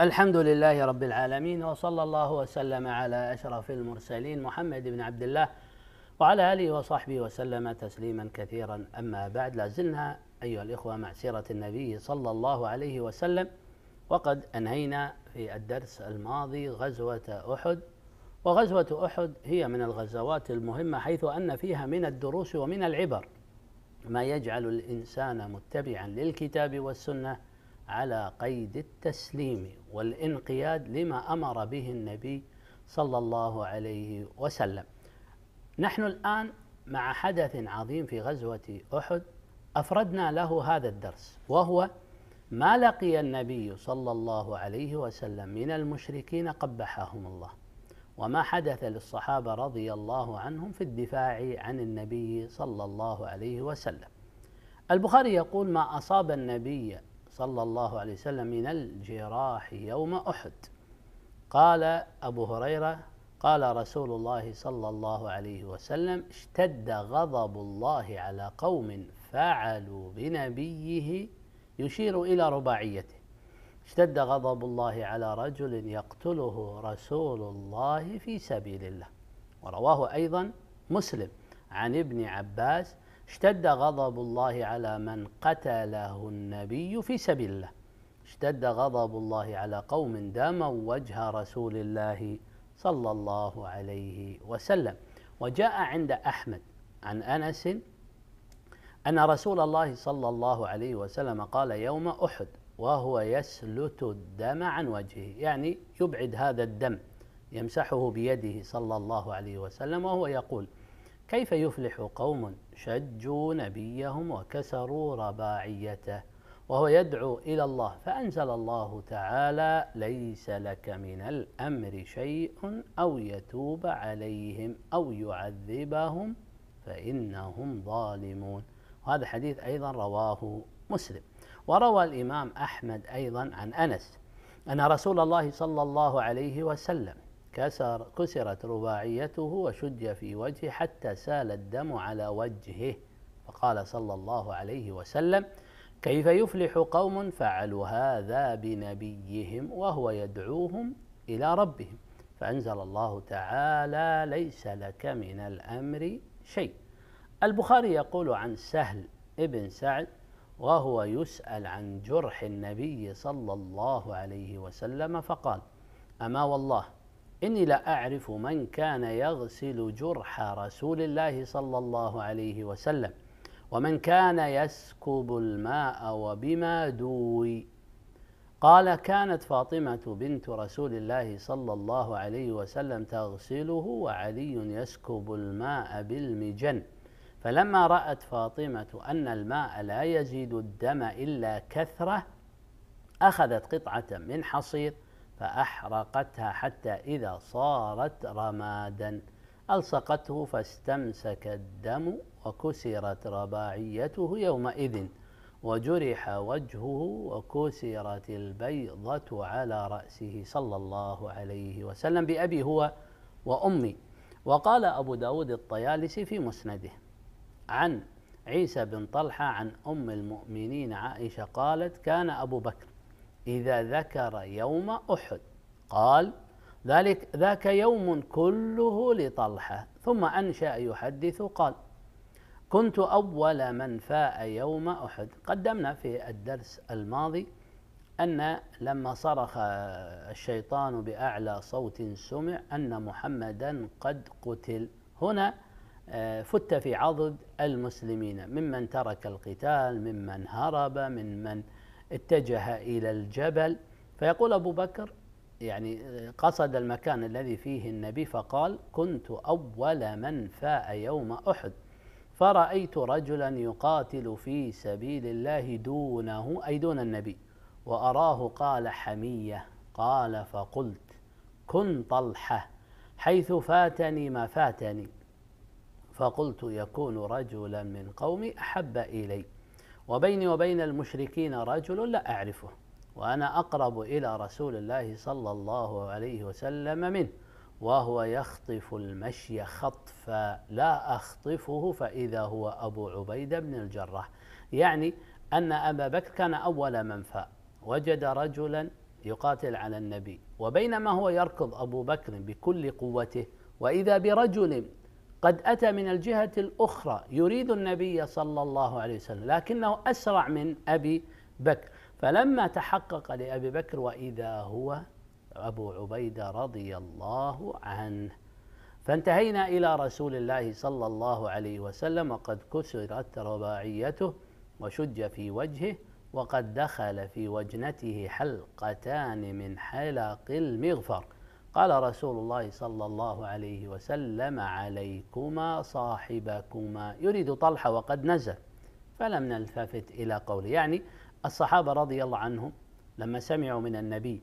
الحمد لله رب العالمين وصلى الله وسلم على أشرف المرسلين محمد بن عبد الله وعلى آله وصحبه وسلم تسليما كثيرا أما بعد لازلنا أيها الإخوة مع سيرة النبي صلى الله عليه وسلم وقد أنهينا في الدرس الماضي غزوة أحد وغزوة أحد هي من الغزوات المهمة حيث أن فيها من الدروس ومن العبر ما يجعل الإنسان متبعا للكتاب والسنة على قيد التسليم والانقياد لما امر به النبي صلى الله عليه وسلم. نحن الان مع حدث عظيم في غزوه احد افردنا له هذا الدرس وهو ما لقي النبي صلى الله عليه وسلم من المشركين قبحهم الله وما حدث للصحابه رضي الله عنهم في الدفاع عن النبي صلى الله عليه وسلم. البخاري يقول ما اصاب النبي صلى الله عليه وسلم من الجراح يوم أحد قال أبو هريرة قال رسول الله صلى الله عليه وسلم اشتد غضب الله على قوم فعلوا بنبيه يشير إلى رباعيته اشتد غضب الله على رجل يقتله رسول الله في سبيل الله ورواه أيضا مسلم عن ابن عباس اشتد غضب الله على من قتله النبي في سبيل الله اشتد غضب الله على قوم داموا وجه رسول الله صلى الله عليه وسلم وجاء عند احمد عن انس ان رسول الله صلى الله عليه وسلم قال يوم احد وهو يسلت الدم عن وجهه يعني يبعد هذا الدم يمسحه بيده صلى الله عليه وسلم وهو يقول كيف يفلح قوم شجوا نبيهم وكسروا رباعيته وهو يدعو الى الله فانزل الله تعالى ليس لك من الامر شيء او يتوب عليهم او يعذبهم فانهم ظالمون وهذا حديث ايضا رواه مسلم وروى الامام احمد ايضا عن انس ان رسول الله صلى الله عليه وسلم كسر كسرت رباعيته وشج في وجهه حتى سال الدم على وجهه فقال صلى الله عليه وسلم كيف يفلح قوم فعلوا هذا بنبيهم وهو يدعوهم الى ربهم فانزل الله تعالى ليس لك من الامر شيء البخاري يقول عن سهل ابن سعد وهو يسال عن جرح النبي صلى الله عليه وسلم فقال اما والله إني لا أعرف من كان يغسل جرح رسول الله صلى الله عليه وسلم ومن كان يسكب الماء وبما دوي قال كانت فاطمة بنت رسول الله صلى الله عليه وسلم تغسله وعلي يسكب الماء بالمجن فلما رأت فاطمة أن الماء لا يزيد الدم إلا كثرة أخذت قطعة من حصير فأحرقتها حتى إذا صارت رمادا ألصقته فاستمسك الدم وكسرت رباعيته يومئذ وجرح وجهه وكسرت البيضة على رأسه صلى الله عليه وسلم بأبي هو وأمي وقال أبو داود الطيالسي في مسنده عن عيسى بن طلحة عن أم المؤمنين عائشة قالت كان أبو بكر إذا ذكر يوم أحد قال ذلك ذاك يوم كله لطلحة ثم أنشأ يحدث قال كنت أول من فاء يوم أحد قدمنا في الدرس الماضي أن لما صرخ الشيطان بأعلى صوت سمع أن محمدا قد قتل هنا آه، فت في عضد المسلمين ممن ترك القتال ممن هرب ممن من اتجه إلى الجبل فيقول أبو بكر يعني قصد المكان الذي فيه النبي فقال كنت أول من فاء يوم أحد فرأيت رجلا يقاتل في سبيل الله دونه أي دون النبي وأراه قال حمية قال فقلت كن طلحة حيث فاتني ما فاتني فقلت يكون رجلا من قومي أحب إلي وبيني وبين المشركين رجل لا أعرفه وأنا أقرب إلى رسول الله صلى الله عليه وسلم منه وهو يخطف المشي خطفا لا أخطفه فإذا هو أبو عبيدة بن الجراح يعني أن أبا بكر كان أول من فاء وجد رجلا يقاتل على النبي وبينما هو يركض أبو بكر بكل قوته وإذا برجل قد أتى من الجهة الأخرى يريد النبي صلى الله عليه وسلم لكنه أسرع من أبي بكر فلما تحقق لأبي بكر وإذا هو أبو عبيدة رضي الله عنه فانتهينا إلى رسول الله صلى الله عليه وسلم وقد كسرت رباعيته وشج في وجهه وقد دخل في وجنته حلقتان من حلق المغفر قال رسول الله صلى الله عليه وسلم عليكما صاحبكما يريد طلحة وقد نزل فلم نلتفت إلى قوله يعني الصحابة رضي الله عنهم لما سمعوا من النبي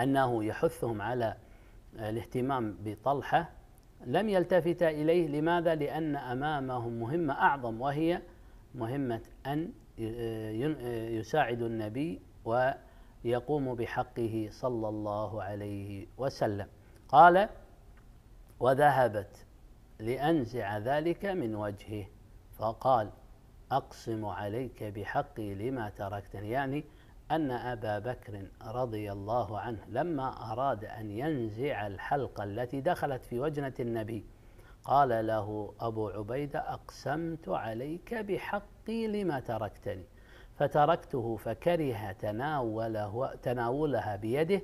أنه يحثهم على الاهتمام بطلحة لم يلتفت إليه لماذا؟ لأن أمامهم مهمة أعظم وهي مهمة أن يساعد النبي و يقوم بحقه صلى الله عليه وسلم قال وذهبت لأنزع ذلك من وجهه فقال أقسم عليك بحقي لما تركتني يعني أن أبا بكر رضي الله عنه لما أراد أن ينزع الحلقة التي دخلت في وجنة النبي قال له أبو عبيدة أقسمت عليك بحقي لما تركتني فتركته فكره تناوله تناولها بيده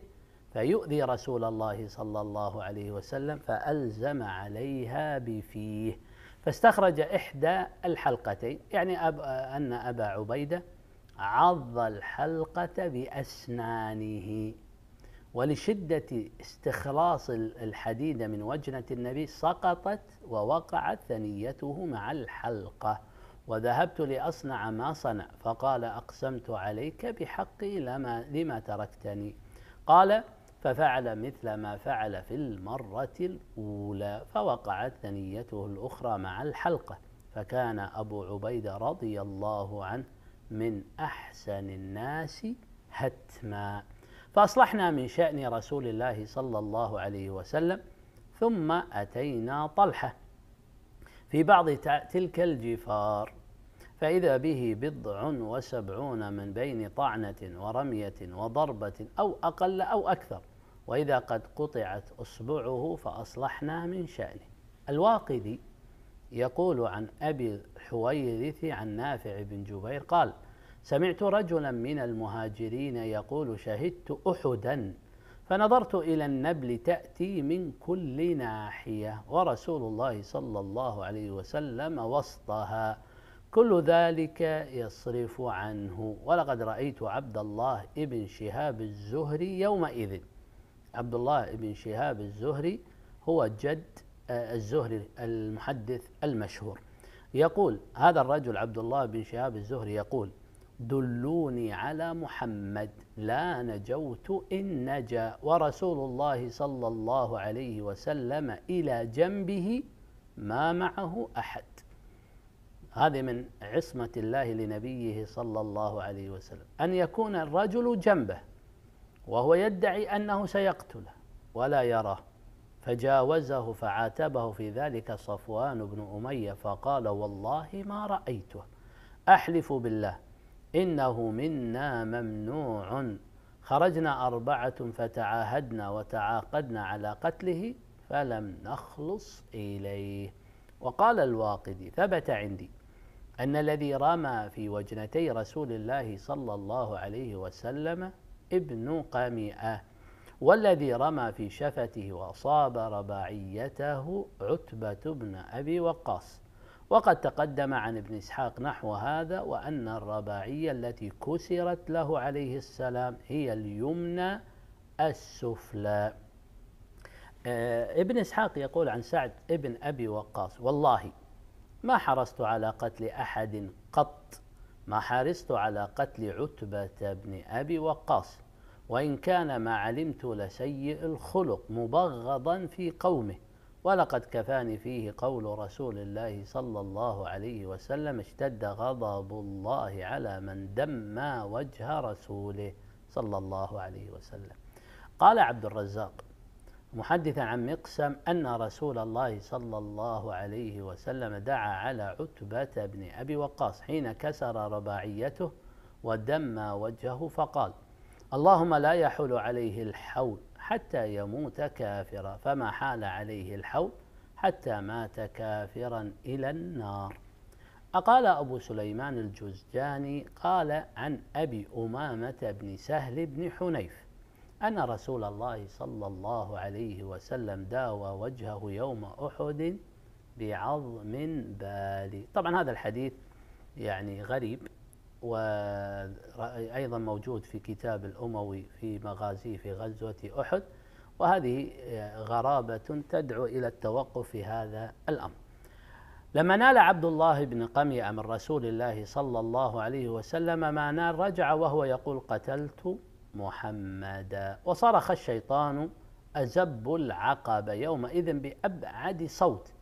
فيؤذي رسول الله صلى الله عليه وسلم فألزم عليها بفيه فاستخرج إحدى الحلقتين يعني أب أن أبا عبيدة عض الحلقة بأسنانه ولشدة استخلاص الحديد من وجنة النبي سقطت ووقعت ثنيته مع الحلقة وذهبت لأصنع ما صنع فقال أقسمت عليك بحقي لما, لما تركتني قال ففعل مثل ما فعل في المرة الأولى فوقعت ثنيته الأخرى مع الحلقة فكان أبو عبيدة رضي الله عنه من أحسن الناس هتما فأصلحنا من شأن رسول الله صلى الله عليه وسلم ثم أتينا طلحة في بعض تلك الجفار فإذا به بضع وسبعون من بين طعنة ورمية وضربة أو أقل أو أكثر وإذا قد قطعت أصبعه فأصلحنا من شأنه الواقدي يقول عن أبي الحويرث عن نافع بن جبير قال سمعت رجلا من المهاجرين يقول شهدت أحدا فنظرت إلى النبل تأتي من كل ناحية ورسول الله صلى الله عليه وسلم وسطها كل ذلك يصرف عنه ولقد رأيت عبد الله ابن شهاب الزهري يومئذ عبد الله ابن شهاب الزهري هو جد آه، الزهري المحدث المشهور يقول هذا الرجل عبد الله بن شهاب الزهري يقول دلوني على محمد لا نجوت إن نجا ورسول الله صلى الله عليه وسلم إلى جنبه ما معه أحد هذه من عصمة الله لنبيه صلى الله عليه وسلم أن يكون الرجل جنبه وهو يدعي أنه سيقتله ولا يراه فجاوزه فعاتبه في ذلك صفوان بن أمية فقال والله ما رأيته أحلف بالله إنه منا ممنوع خرجنا أربعة فتعاهدنا وتعاقدنا على قتله فلم نخلص إليه وقال الواقدي ثبت عندي أن الذي رمى في وجنتي رسول الله صلى الله عليه وسلم ابن قميئة والذي رمى في شفته وأصاب رباعيته عتبة بن أبي وقاص وقد تقدم عن ابن إسحاق نحو هذا وأن الرباعية التي كسرت له عليه السلام هي اليمنى السفلى آه، ابن إسحاق يقول عن سعد ابن أبي وقاص والله ما حرصت على قتل أحد قط ما حرصت على قتل عتبة بن أبي وقاص وإن كان ما علمت لسيء الخلق مبغضا في قومه ولقد كفاني فيه قول رسول الله صلى الله عليه وسلم اشتد غضب الله على من دم وجه رسوله صلى الله عليه وسلم قال عبد الرزاق محدثا عن مقسم أن رسول الله صلى الله عليه وسلم دعا على عتبة بن أبي وقاص حين كسر رباعيته ودم وجهه فقال اللهم لا يحول عليه الحول حتى يموت كافرا فما حال عليه الحول حتى مات كافرا إلى النار أقال أبو سليمان الجزجاني قال عن أبي أمامة بن سهل بن حنيف أن رسول الله صلى الله عليه وسلم داوى وجهه يوم أحد بعظم بالي طبعا هذا الحديث يعني غريب وأيضا موجود في كتاب الأموي في مغازيه في غزوة أحد وهذه غرابة تدعو إلى التوقف في هذا الأمر لما نال عبد الله بن قمية من رسول الله صلى الله عليه وسلم ما نال رجع وهو يقول قتلت محمدا وصرخ الشيطان أزب العقبة يومئذ بأبعد صوت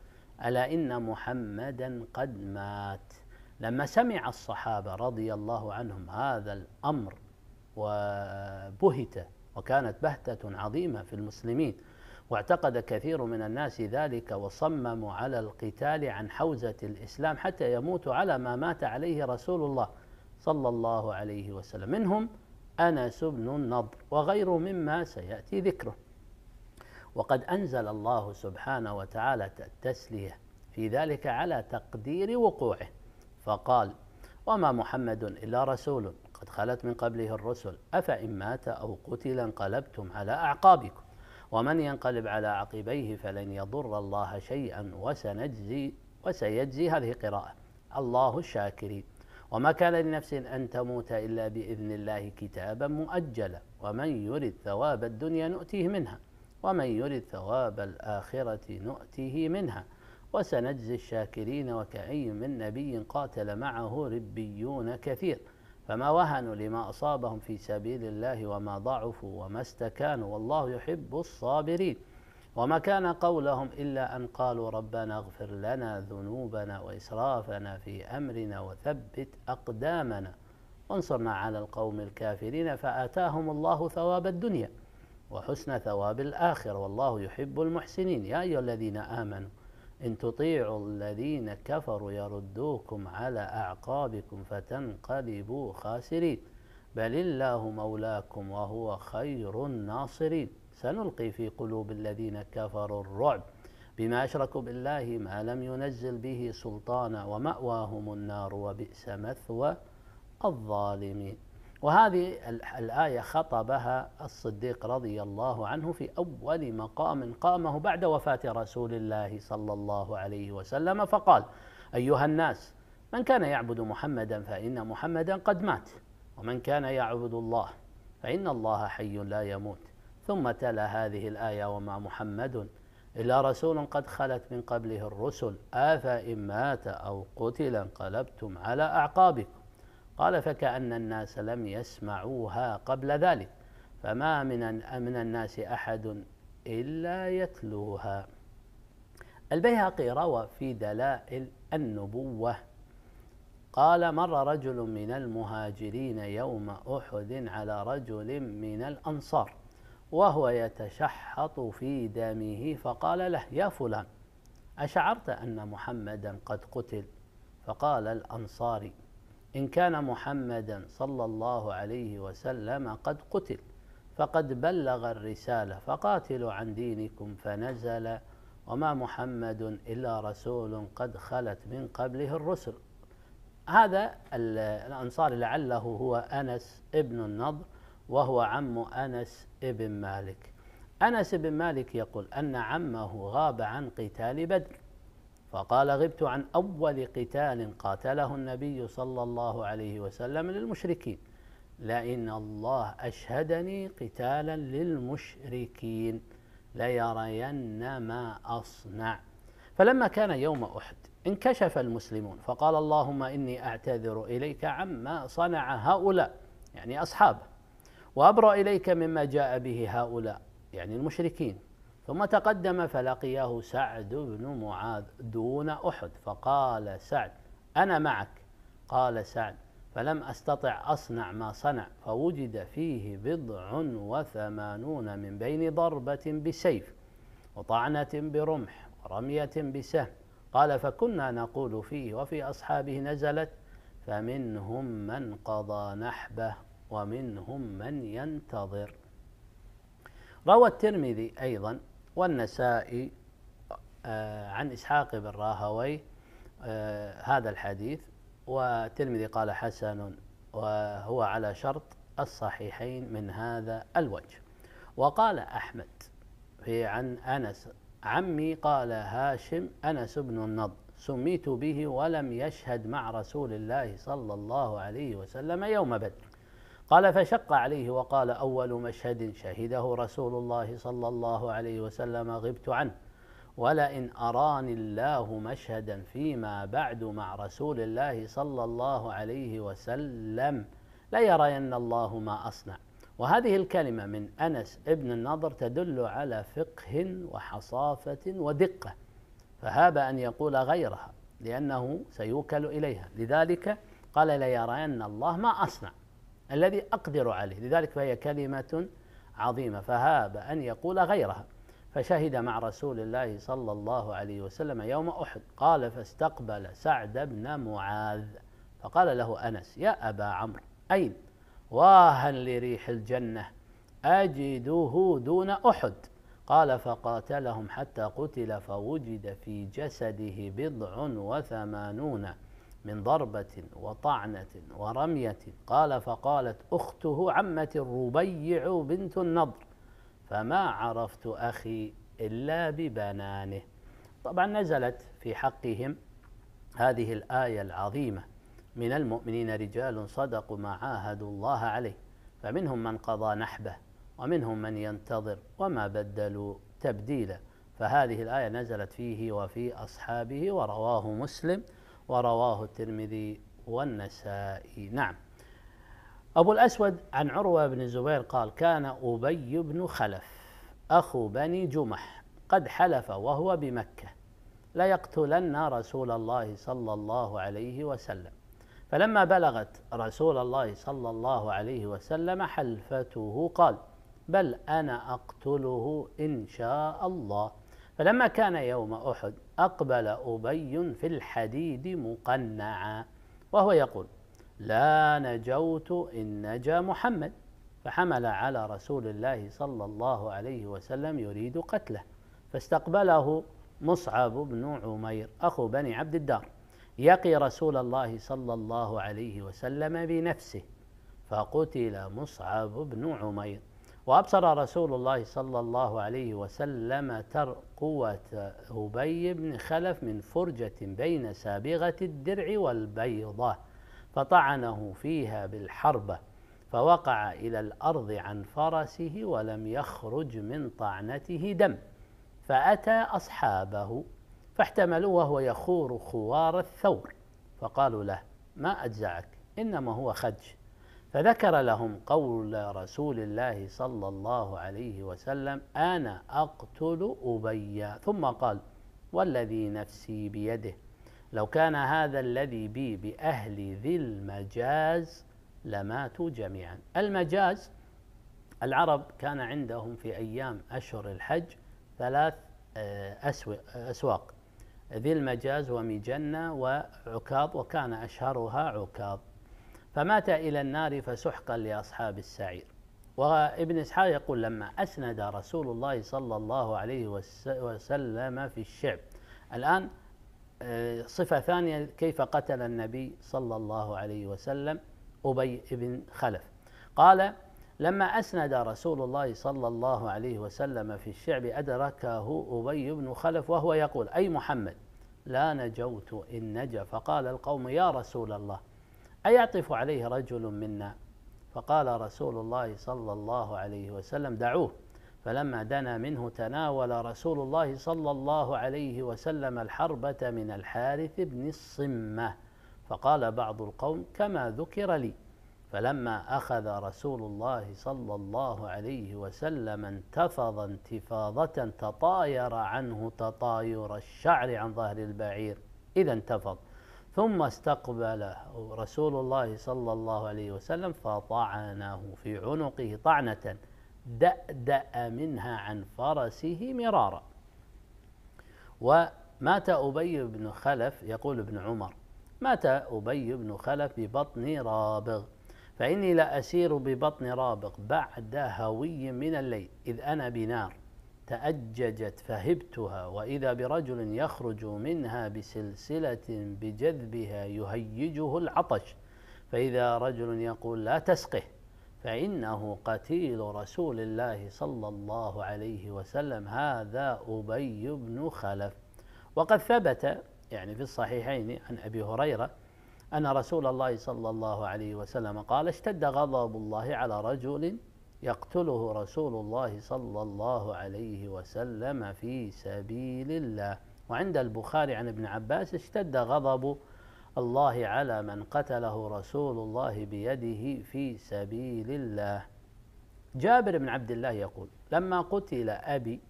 ألا إن محمدا قد مات لما سمع الصحابة رضي الله عنهم هذا الأمر وبهت وكانت بهتة عظيمة في المسلمين واعتقد كثير من الناس ذلك وصمموا على القتال عن حوزة الإسلام حتى يموتوا على ما مات عليه رسول الله صلى الله عليه وسلم منهم أنس بن النضر وغيره مما سيأتي ذكره وقد أنزل الله سبحانه وتعالى التسلية في ذلك على تقدير وقوعه فقال وما محمد إلا رسول قد خلت من قبله الرسل أفإن مات أو قتل انقلبتم على أعقابكم ومن ينقلب على عقبيه فلن يضر الله شيئا وسنجزي وسيجزي هذه قراءة الله الشاكرين وما كان لنفس أن تموت إلا بإذن الله كتابا مؤجلا ومن يرد ثواب الدنيا نؤتيه منها ومن يرد ثواب الآخرة نؤتيه منها وسنجزي الشاكرين وكأي من نبي قاتل معه ربيون كثير فما وهنوا لما أصابهم في سبيل الله وما ضعفوا وما استكانوا والله يحب الصابرين وما كان قولهم إلا أن قالوا ربنا اغفر لنا ذنوبنا وإسرافنا في أمرنا وثبت أقدامنا وانصرنا على القوم الكافرين فآتاهم الله ثواب الدنيا وحسن ثواب الآخرة والله يحب المحسنين يا أيها الذين آمنوا إن تطيعوا الذين كفروا يردوكم على أعقابكم فتنقلبوا خاسرين بل الله مولاكم وهو خير الناصرين سنلقي في قلوب الذين كفروا الرعب بما أشركوا بالله ما لم ينزل به سلطانا ومأواهم النار وبئس مثوى الظالمين وهذه الآية خطبها الصديق رضي الله عنه في أول مقام قامه بعد وفاة رسول الله صلى الله عليه وسلم فقال: أيها الناس من كان يعبد محمدا فإن محمدا قد مات ومن كان يعبد الله فإن الله حي لا يموت ثم تلا هذه الآية وما محمد إلا رسول قد خلت من قبله الرسل أفإن مات أو قتل انقلبتم على أعقابكم قال فكأن الناس لم يسمعوها قبل ذلك فما من من الناس أحد إلا يتلوها البيهقي روى في دلائل النبوة قال مر رجل من المهاجرين يوم أحد على رجل من الأنصار وهو يتشحط في دمه فقال له يا فلان أشعرت أن محمدا قد قتل فقال الأنصاري إن كان محمدا صلى الله عليه وسلم قد قتل فقد بلغ الرسالة فقاتلوا عن دينكم فنزل وما محمد إلا رسول قد خلت من قبله الرسل هذا الأنصار لعله هو أنس ابن النضر وهو عم أنس ابن مالك أنس بن مالك يقول أن عمه غاب عن قتال بدر فقال غبت عن أول قتال قاتله النبي صلى الله عليه وسلم للمشركين لئن الله أشهدني قتالا للمشركين ليرين ما أصنع فلما كان يوم أحد انكشف المسلمون فقال اللهم إني أعتذر إليك عما صنع هؤلاء يعني أصحابه وأبرأ إليك مما جاء به هؤلاء يعني المشركين ثم تقدم فلقيه سعد بن معاذ دون احد فقال سعد انا معك قال سعد فلم استطع اصنع ما صنع فوجد فيه بضع وثمانون من بين ضربه بسيف وطعنه برمح ورميه بسهم قال فكنا نقول فيه وفي اصحابه نزلت فمنهم من قضى نحبه ومنهم من ينتظر روى الترمذي ايضا والنسائي آه، عن إسحاق بن راهوي آه، هذا الحديث وتلمذي قال حسن وهو على شرط الصحيحين من هذا الوجه وقال أحمد في عن أنس عمي قال هاشم أنس بن النض سميت به ولم يشهد مع رسول الله صلى الله عليه وسلم يوم بدر قال فشق عليه وقال اول مشهد شهده رسول الله صلى الله عليه وسلم غبت عنه ولئن اراني الله مشهدا فيما بعد مع رسول الله صلى الله عليه وسلم ليرين الله ما اصنع وهذه الكلمه من انس ابن النضر تدل على فقه وحصافه ودقه فهاب ان يقول غيرها لانه سيوكل اليها لذلك قال ليرين الله ما اصنع الذي أقدر عليه لذلك فهي كلمة عظيمة فهاب أن يقول غيرها فشهد مع رسول الله صلى الله عليه وسلم يوم أحد قال فاستقبل سعد بن معاذ فقال له أنس يا أبا عمرو أين واها لريح الجنة أجده دون أحد قال فقاتلهم حتى قتل فوجد في جسده بضع وثمانون من ضربة وطعنة ورمية قال فقالت أخته عمة الربيع بنت النضر فما عرفت أخي إلا ببنانه طبعا نزلت في حقهم هذه الآية العظيمة من المؤمنين رجال صدقوا ما عاهدوا الله عليه فمنهم من قضى نحبه ومنهم من ينتظر وما بدلوا تبديلا فهذه الآية نزلت فيه وفي أصحابه ورواه مسلم ورواه الترمذي والنسائي نعم أبو الأسود عن عروة بن الزبير قال كان أبي بن خلف أخو بني جمح قد حلف وهو بمكة ليقتلن رسول الله صلى الله عليه وسلم فلما بلغت رسول الله صلى الله عليه وسلم حلفته قال بل أنا أقتله إن شاء الله فلما كان يوم احد اقبل ابي في الحديد مقنعا وهو يقول لا نجوت ان نجا محمد فحمل على رسول الله صلى الله عليه وسلم يريد قتله فاستقبله مصعب بن عمير اخو بني عبد الدار يقي رسول الله صلى الله عليه وسلم بنفسه فقتل مصعب بن عمير وأبصر رسول الله صلى الله عليه وسلم ترقوة أبي بن خلف من فرجة بين سابغة الدرع والبيضة فطعنه فيها بالحربة فوقع إلى الأرض عن فرسه ولم يخرج من طعنته دم فأتى أصحابه فاحتملوه وهو يخور خوار الثور فقالوا له ما أجزعك إنما هو خدش فذكر لهم قول رسول الله صلى الله عليه وسلم أنا أقتل أبي ثم قال والذي نفسي بيده لو كان هذا الذي بي بأهل ذي المجاز لماتوا جميعا المجاز العرب كان عندهم في أيام أشهر الحج ثلاث آه، أسواق ذي المجاز ومجنة وعكاظ وكان أشهرها عكاظ فمات إلى النار فسحقا لأصحاب السعير وابن إسحاق يقول لما أسند رسول الله صلى الله عليه وسلم في الشعب الآن آه، صفة ثانية كيف قتل النبي صلى الله عليه وسلم أبي بن خلف قال لما أسند رسول الله صلى الله عليه وسلم في الشعب أدركه أبي بن خلف وهو يقول أي محمد لا نجوت إن نجا فقال القوم يا رسول الله أيعطف عليه رجل منا فقال رسول الله صلى الله عليه وسلم دعوه فلما دنا منه تناول رسول الله صلى الله عليه وسلم الحربة من الحارث بن الصمة فقال بعض القوم كما ذكر لي فلما أخذ رسول الله صلى الله عليه وسلم انتفض انتفاضة تطاير عنه تطاير الشعر عن ظهر البعير إذا انتفض ثم استقبله رسول الله صلى الله عليه وسلم فطعنه في عنقه طعنة دأدأ منها عن فرسه مرارا ومات أبي بن خلف يقول ابن عمر مات أبي بن خلف ببطن رابغ فإني لأسير ببطن رابغ بعد هوي من الليل إذ أنا بنار تأججت فهبتها وإذا برجل يخرج منها بسلسلة بجذبها يهيجه العطش فإذا رجل يقول لا تسقه فإنه قتيل رسول الله صلى الله عليه وسلم هذا أبي بن خلف وقد ثبت يعني في الصحيحين عن أبي هريرة أن رسول الله صلى الله عليه وسلم قال اشتد غضب الله على رجل يقتله رسول الله صلى الله عليه وسلم في سبيل الله وعند البخاري عن ابن عباس اشتد غضب الله على من قتله رسول الله بيده في سبيل الله جابر بن عبد الله يقول لما قتل ابي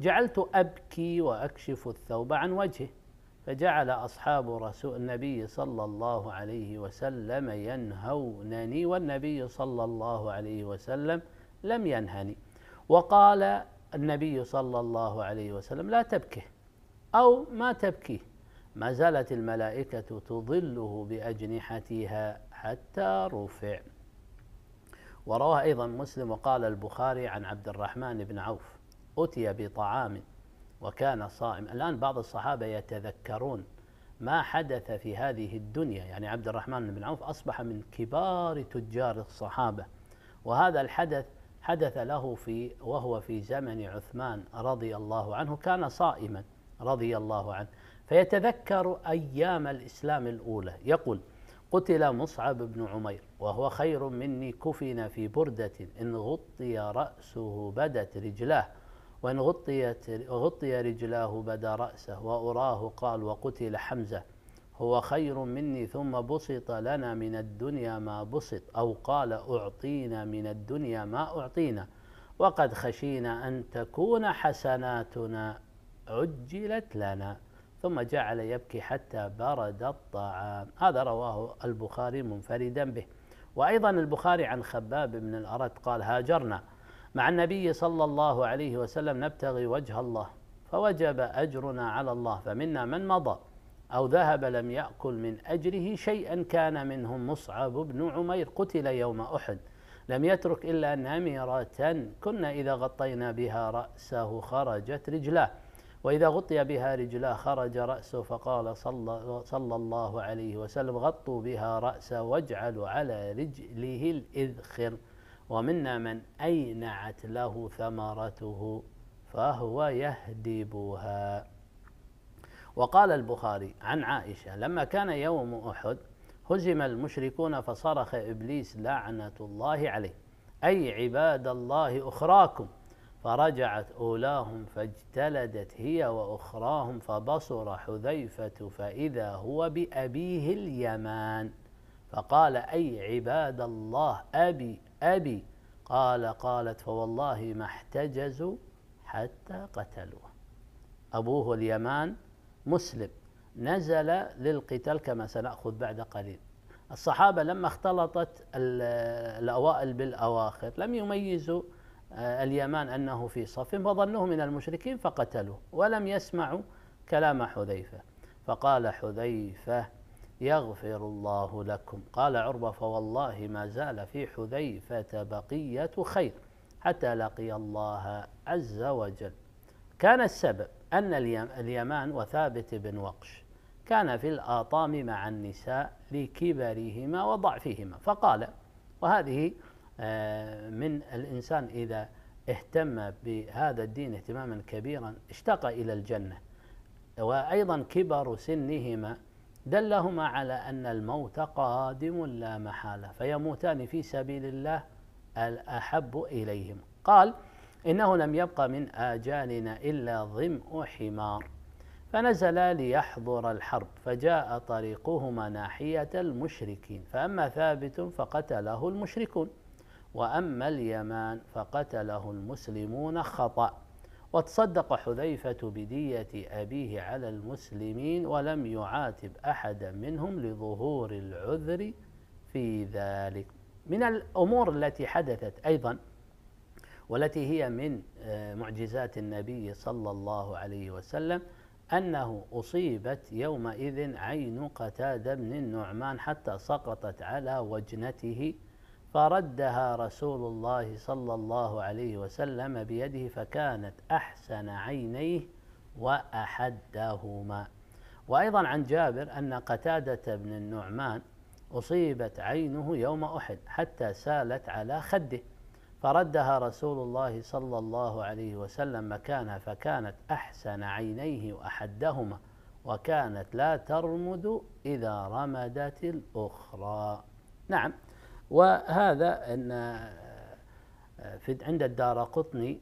جعلت ابكي واكشف الثوب عن وجهه فجعل أصحاب رسول النبي صلى الله عليه وسلم ينهونني والنبي صلى الله عليه وسلم لم ينهني وقال النبي صلى الله عليه وسلم لا تبكي أو ما تبكيه ما زالت الملائكة تظله بأجنحتها حتى رفع وروى أيضا مسلم وقال البخاري عن عبد الرحمن بن عوف أتي بطعام وكان صائم الآن بعض الصحابة يتذكرون ما حدث في هذه الدنيا يعني عبد الرحمن بن عوف أصبح من كبار تجار الصحابة وهذا الحدث حدث له في وهو في زمن عثمان رضي الله عنه كان صائما رضي الله عنه فيتذكر أيام الإسلام الأولى يقول قتل مصعب بن عمير وهو خير مني كفن في بردة إن غطي رأسه بدت رجلاه وإن غطيت غطي رجلاه بدا رأسه وأراه قال وقتل حمزة هو خير مني ثم بسط لنا من الدنيا ما بسط أو قال أعطينا من الدنيا ما أعطينا وقد خشينا أن تكون حسناتنا عجلت لنا ثم جعل يبكي حتى برد الطعام هذا رواه البخاري منفردا به وأيضا البخاري عن خباب بن الأرد قال هاجرنا مع النبي صلى الله عليه وسلم نبتغي وجه الله فوجب أجرنا على الله فمنا من مضى أو ذهب لم يأكل من أجره شيئا كان منهم مصعب بن عمير قتل يوم أحد لم يترك إلا نمرة كنا إذا غطينا بها رأسه خرجت رجلاه وإذا غطي بها رجلاه خرج رأسه فقال صلى, صلى الله عليه وسلم غطوا بها رأسه واجعلوا على رجله الإذخر ومنا من أينعت له ثمرته فهو يهدبها وقال البخاري عن عائشة لما كان يوم أحد هزم المشركون فصرخ إبليس لعنة الله عليه أي عباد الله أخراكم فرجعت أولاهم فاجتلدت هي وأخراهم فبصر حذيفة فإذا هو بأبيه اليمان فقال أي عباد الله أبي أبي قال قالت فوالله ما احتجزوا حتى قتلوه أبوه اليمان مسلم نزل للقتال كما سنأخذ بعد قليل الصحابة لما اختلطت الأوائل بالأواخر لم يميزوا آه، اليمان أنه في صف فظنوه من المشركين فقتلوه ولم يسمعوا كلام حذيفة فقال حذيفة يغفر الله لكم قال عربة فوالله ما زال في حذيفة بقية خير حتى لقي الله عز وجل كان السبب أن اليمان وثابت بن وقش كان في الآطام مع النساء لكبرهما وضعفهما فقال وهذه آه، من الإنسان إذا اهتم بهذا الدين اهتماما كبيرا اشتاق إلى الجنة وأيضا كبر سنهما دلهما على أن الموت قادم لا محالة فيموتان في سبيل الله الأحب إليهم قال إنه لم يبق من آجالنا إلا ظمء حمار فنزلا ليحضر الحرب فجاء طريقهما ناحية المشركين فأما ثابت فقتله المشركون وأما اليمان فقتله المسلمون خطأ وتصدق حذيفة بدية أبيه على المسلمين ولم يعاتب أحدا منهم لظهور العذر في ذلك من الأمور التي حدثت أيضا والتي هي من آه، معجزات النبي صلى الله عليه وسلم أنه أصيبت يومئذ عين قتادة بن النعمان حتى سقطت على وجنته فردها رسول الله صلى الله عليه وسلم بيده فكانت احسن عينيه واحدهما وايضا عن جابر ان قتاده بن النعمان اصيبت عينه يوم احد حتى سالت على خده فردها رسول الله صلى الله عليه وسلم مكانها فكانت احسن عينيه واحدهما وكانت لا ترمد اذا رمدت الاخرى نعم وهذا ان آه، في عند الدار قطني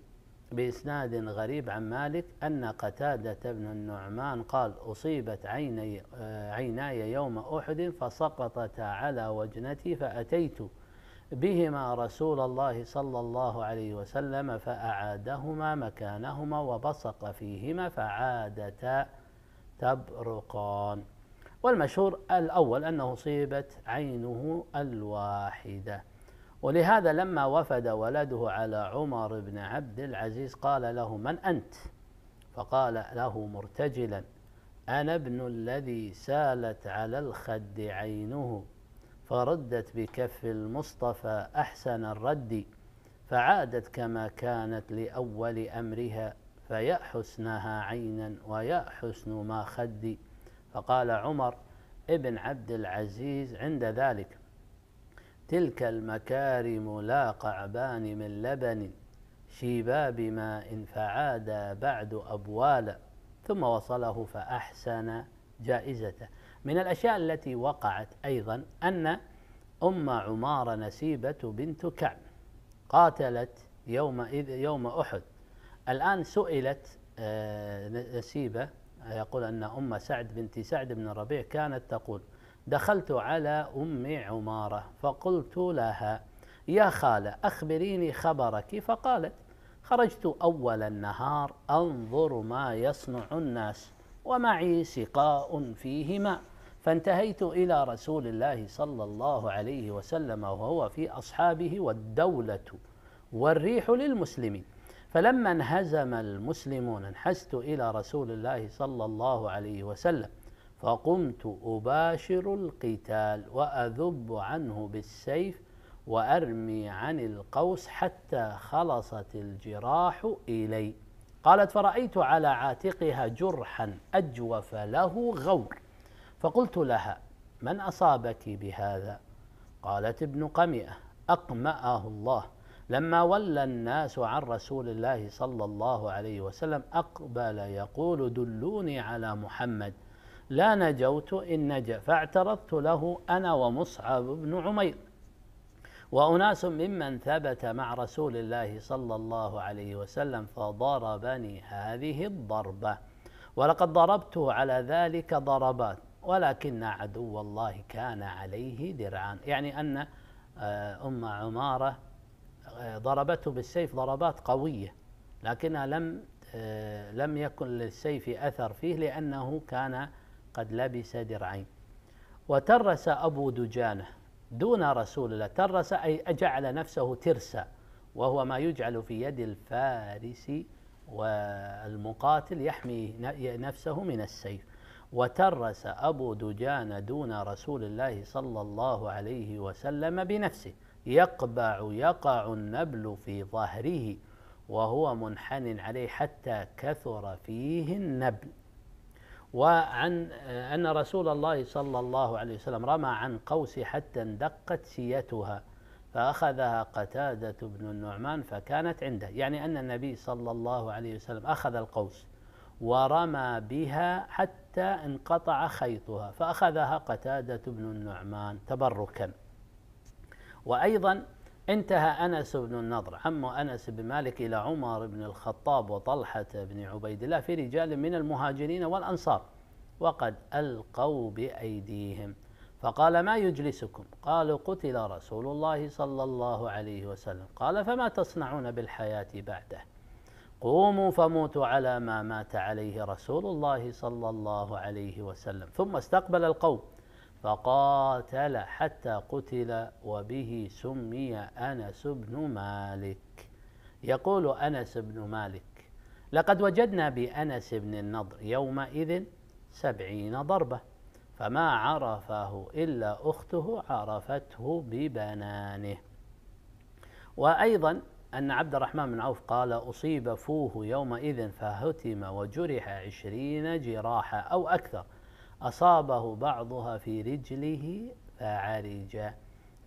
بإسناد غريب عن مالك أن قتادة بن النعمان قال أصيبت عيني آه، عيناي يوم أحد فسقطتا على وجنتي فأتيت بهما رسول الله صلى الله عليه وسلم فأعادهما مكانهما وبصق فيهما فعادتا تبرقان والمشهور الأول أنه صيبت عينه الواحدة ولهذا لما وفد ولده على عمر بن عبد العزيز قال له من أنت فقال له مرتجلا أنا ابن الذي سالت على الخد عينه فردت بكف المصطفى أحسن الرد فعادت كما كانت لأول أمرها فيا حسنها عينا ويا حسن ما خدي فقال عمر ابن عبد العزيز عند ذلك تلك المكارم لا قعبان من لبن شيباب ماء فعاد بعد أبوالا ثم وصله فأحسن جائزته من الأشياء التي وقعت أيضا أن أم عمار نسيبة بنت كعب قاتلت يوم, يوم أحد الآن سئلت آه، نسيبة يقول أن أم سعد بنت سعد بن الربيع كانت تقول دخلت على أم عمارة فقلت لها يا خالة أخبريني خبرك فقالت خرجت أول النهار أنظر ما يصنع الناس ومعي سقاء فيه ماء فانتهيت إلى رسول الله صلى الله عليه وسلم وهو في أصحابه والدولة والريح للمسلمين فلما انهزم المسلمون انحزت الى رسول الله صلى الله عليه وسلم فقمت اباشر القتال واذب عنه بالسيف وارمي عن القوس حتى خلصت الجراح الي قالت فرايت على عاتقها جرحا اجوف له غور فقلت لها من اصابك بهذا قالت ابن قمئه اقماه الله لما ولى الناس عن رسول الله صلى الله عليه وسلم أقبل يقول دلوني على محمد لا نجوت إن نجا فاعترضت له أنا ومصعب بن عمير وأناس ممن ثبت مع رسول الله صلى الله عليه وسلم فضربني هذه الضربة ولقد ضربته على ذلك ضربات ولكن عدو الله كان عليه درعان يعني أن آه، أم عمارة آه، ضربته بالسيف ضربات قوية لكنها لم آه، لم يكن للسيف أثر فيه لأنه كان قد لبس درعين وترس أبو دجانة دون رسول الله ترس أي أجعل نفسه ترسا وهو ما يجعل في يد الفارس والمقاتل يحمي نفسه من السيف وترس أبو دجان دون رسول الله صلى الله عليه وسلم بنفسه يقبع يقع النبل في ظهره وهو منحن عليه حتى كثر فيه النبل وعن أن رسول الله صلى الله عليه وسلم رمى عن قوس حتى اندقت سيتها فأخذها قتادة بن النعمان فكانت عنده يعني أن النبي صلى الله عليه وسلم أخذ القوس ورمى بها حتى انقطع خيطها فأخذها قتادة بن النعمان تبركا وأيضا انتهى أنس بن النضر عم أنس بن مالك إلى عمر بن الخطاب وطلحة بن عبيد الله في رجال من المهاجرين والأنصار وقد ألقوا بأيديهم فقال ما يجلسكم قالوا قتل رسول الله صلى الله عليه وسلم قال فما تصنعون بالحياة بعده قوموا فموتوا على ما مات عليه رسول الله صلى الله عليه وسلم ثم استقبل القوم فقاتل حتى قتل وبه سمي أنس بن مالك يقول أنس بن مالك لقد وجدنا بأنس بن النضر يومئذ سبعين ضربة فما عرفه إلا أخته عرفته ببنانه وأيضا أن عبد الرحمن بن عوف قال أصيب فوه يومئذ فهتم وجرح عشرين جراحة أو أكثر أصابه بعضها في رجله فعرج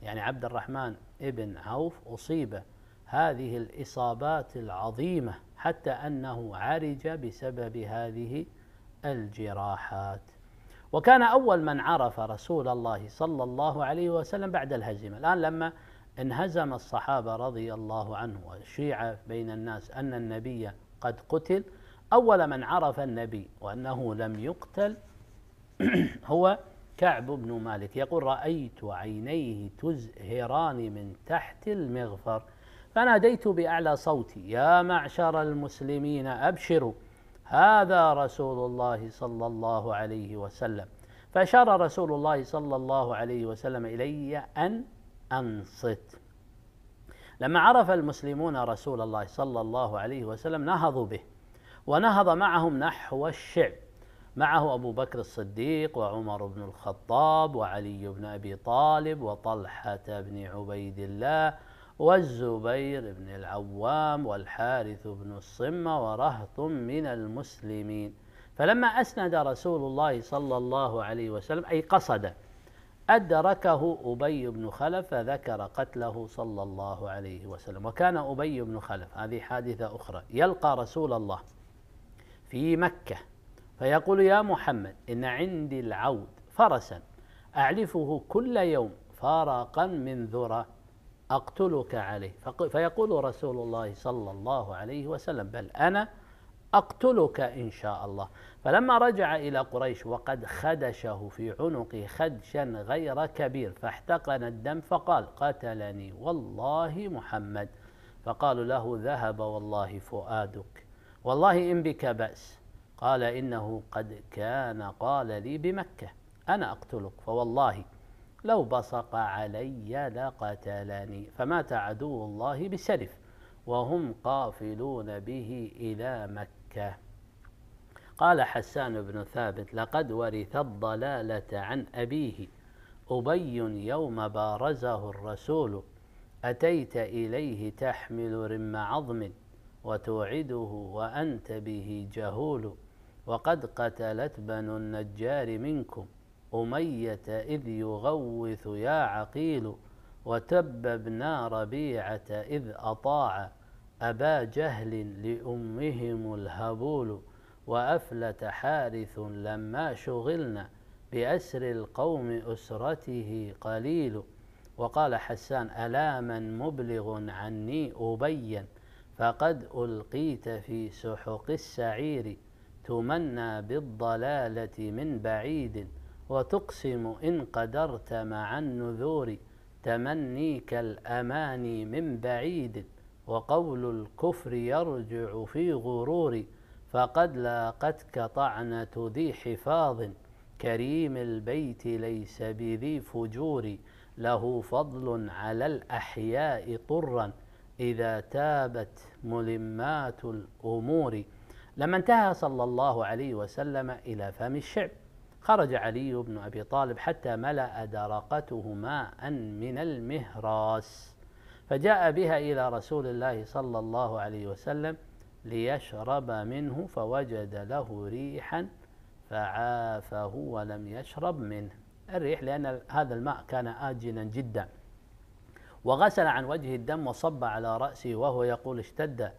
يعني عبد الرحمن ابن عوف أصيب هذه الإصابات العظيمة حتى أنه عرج بسبب هذه الجراحات وكان أول من عرف رسول الله صلى الله عليه وسلم بعد الهزيمة الآن لما انهزم الصحابة رضي الله عنه وشيع بين الناس أن النبي قد قتل أول من عرف النبي وأنه لم يقتل هو كعب بن مالك يقول رأيت عينيه تزهران من تحت المغفر فناديت بأعلى صوتي يا معشر المسلمين أبشروا هذا رسول الله صلى الله عليه وسلم فأشار رسول الله صلى الله عليه وسلم إلي أن أنصت لما عرف المسلمون رسول الله صلى الله عليه وسلم نهضوا به ونهض معهم نحو الشعب معه أبو بكر الصديق وعمر بن الخطاب وعلي بن أبي طالب وطلحة بن عبيد الله والزبير بن العوام والحارث بن الصمة ورهط من المسلمين فلما أسند رسول الله صلى الله عليه وسلم أي قصد أدركه أبي بن خلف فذكر قتله صلى الله عليه وسلم وكان أبي بن خلف هذه حادثة أخرى يلقى رسول الله في مكة فيقول يا محمد إن عندي العود فرسا أعلفه كل يوم فارقا من ذرة أقتلك عليه فيقول رسول الله صلى الله عليه وسلم بل أنا أقتلك إن شاء الله فلما رجع إلى قريش وقد خدشه في عنقه خدشا غير كبير فاحتقن الدم فقال قتلني والله محمد فقالوا له ذهب والله فؤادك والله إن بك بأس قال إنه قد كان قال لي بمكة أنا أقتلك فوالله لو بصق علي لقتلني فمات عدو الله بسرف وهم قافلون به إلى مكة قال حسان بن ثابت لقد ورث الضلالة عن أبيه أبي يوم بارزه الرسول أتيت إليه تحمل رم عظم وتوعده وأنت به جهول وقد قتلت بنو النجار منكم أمية إذ يغوث يا عقيل وتب ابنا ربيعة إذ أطاع أبا جهل لأمهم الهبول وأفلت حارث لما شغلنا بأسر القوم أسرته قليل وقال حسان ألا من مبلغ عني أبين فقد ألقيت في سحق السعير تمنى بالضلالة من بعيد وتقسم إن قدرت مع النذور تمنيك الأماني من بعيد وقول الكفر يرجع في غرور فقد لاقتك طعنة ذي حفاظ كريم البيت ليس بذي فجور له فضل على الأحياء طرا إذا تابت ملمات الأمور لما انتهى صلى الله عليه وسلم إلى فم الشعب خرج علي بن أبي طالب حتى ملأ درقته ماء من المهراس فجاء بها إلى رسول الله صلى الله عليه وسلم ليشرب منه فوجد له ريحا فعافه ولم يشرب منه الريح لأن هذا الماء كان آجلا جدا وغسل عن وجهه الدم وصب على رأسه وهو يقول اشتد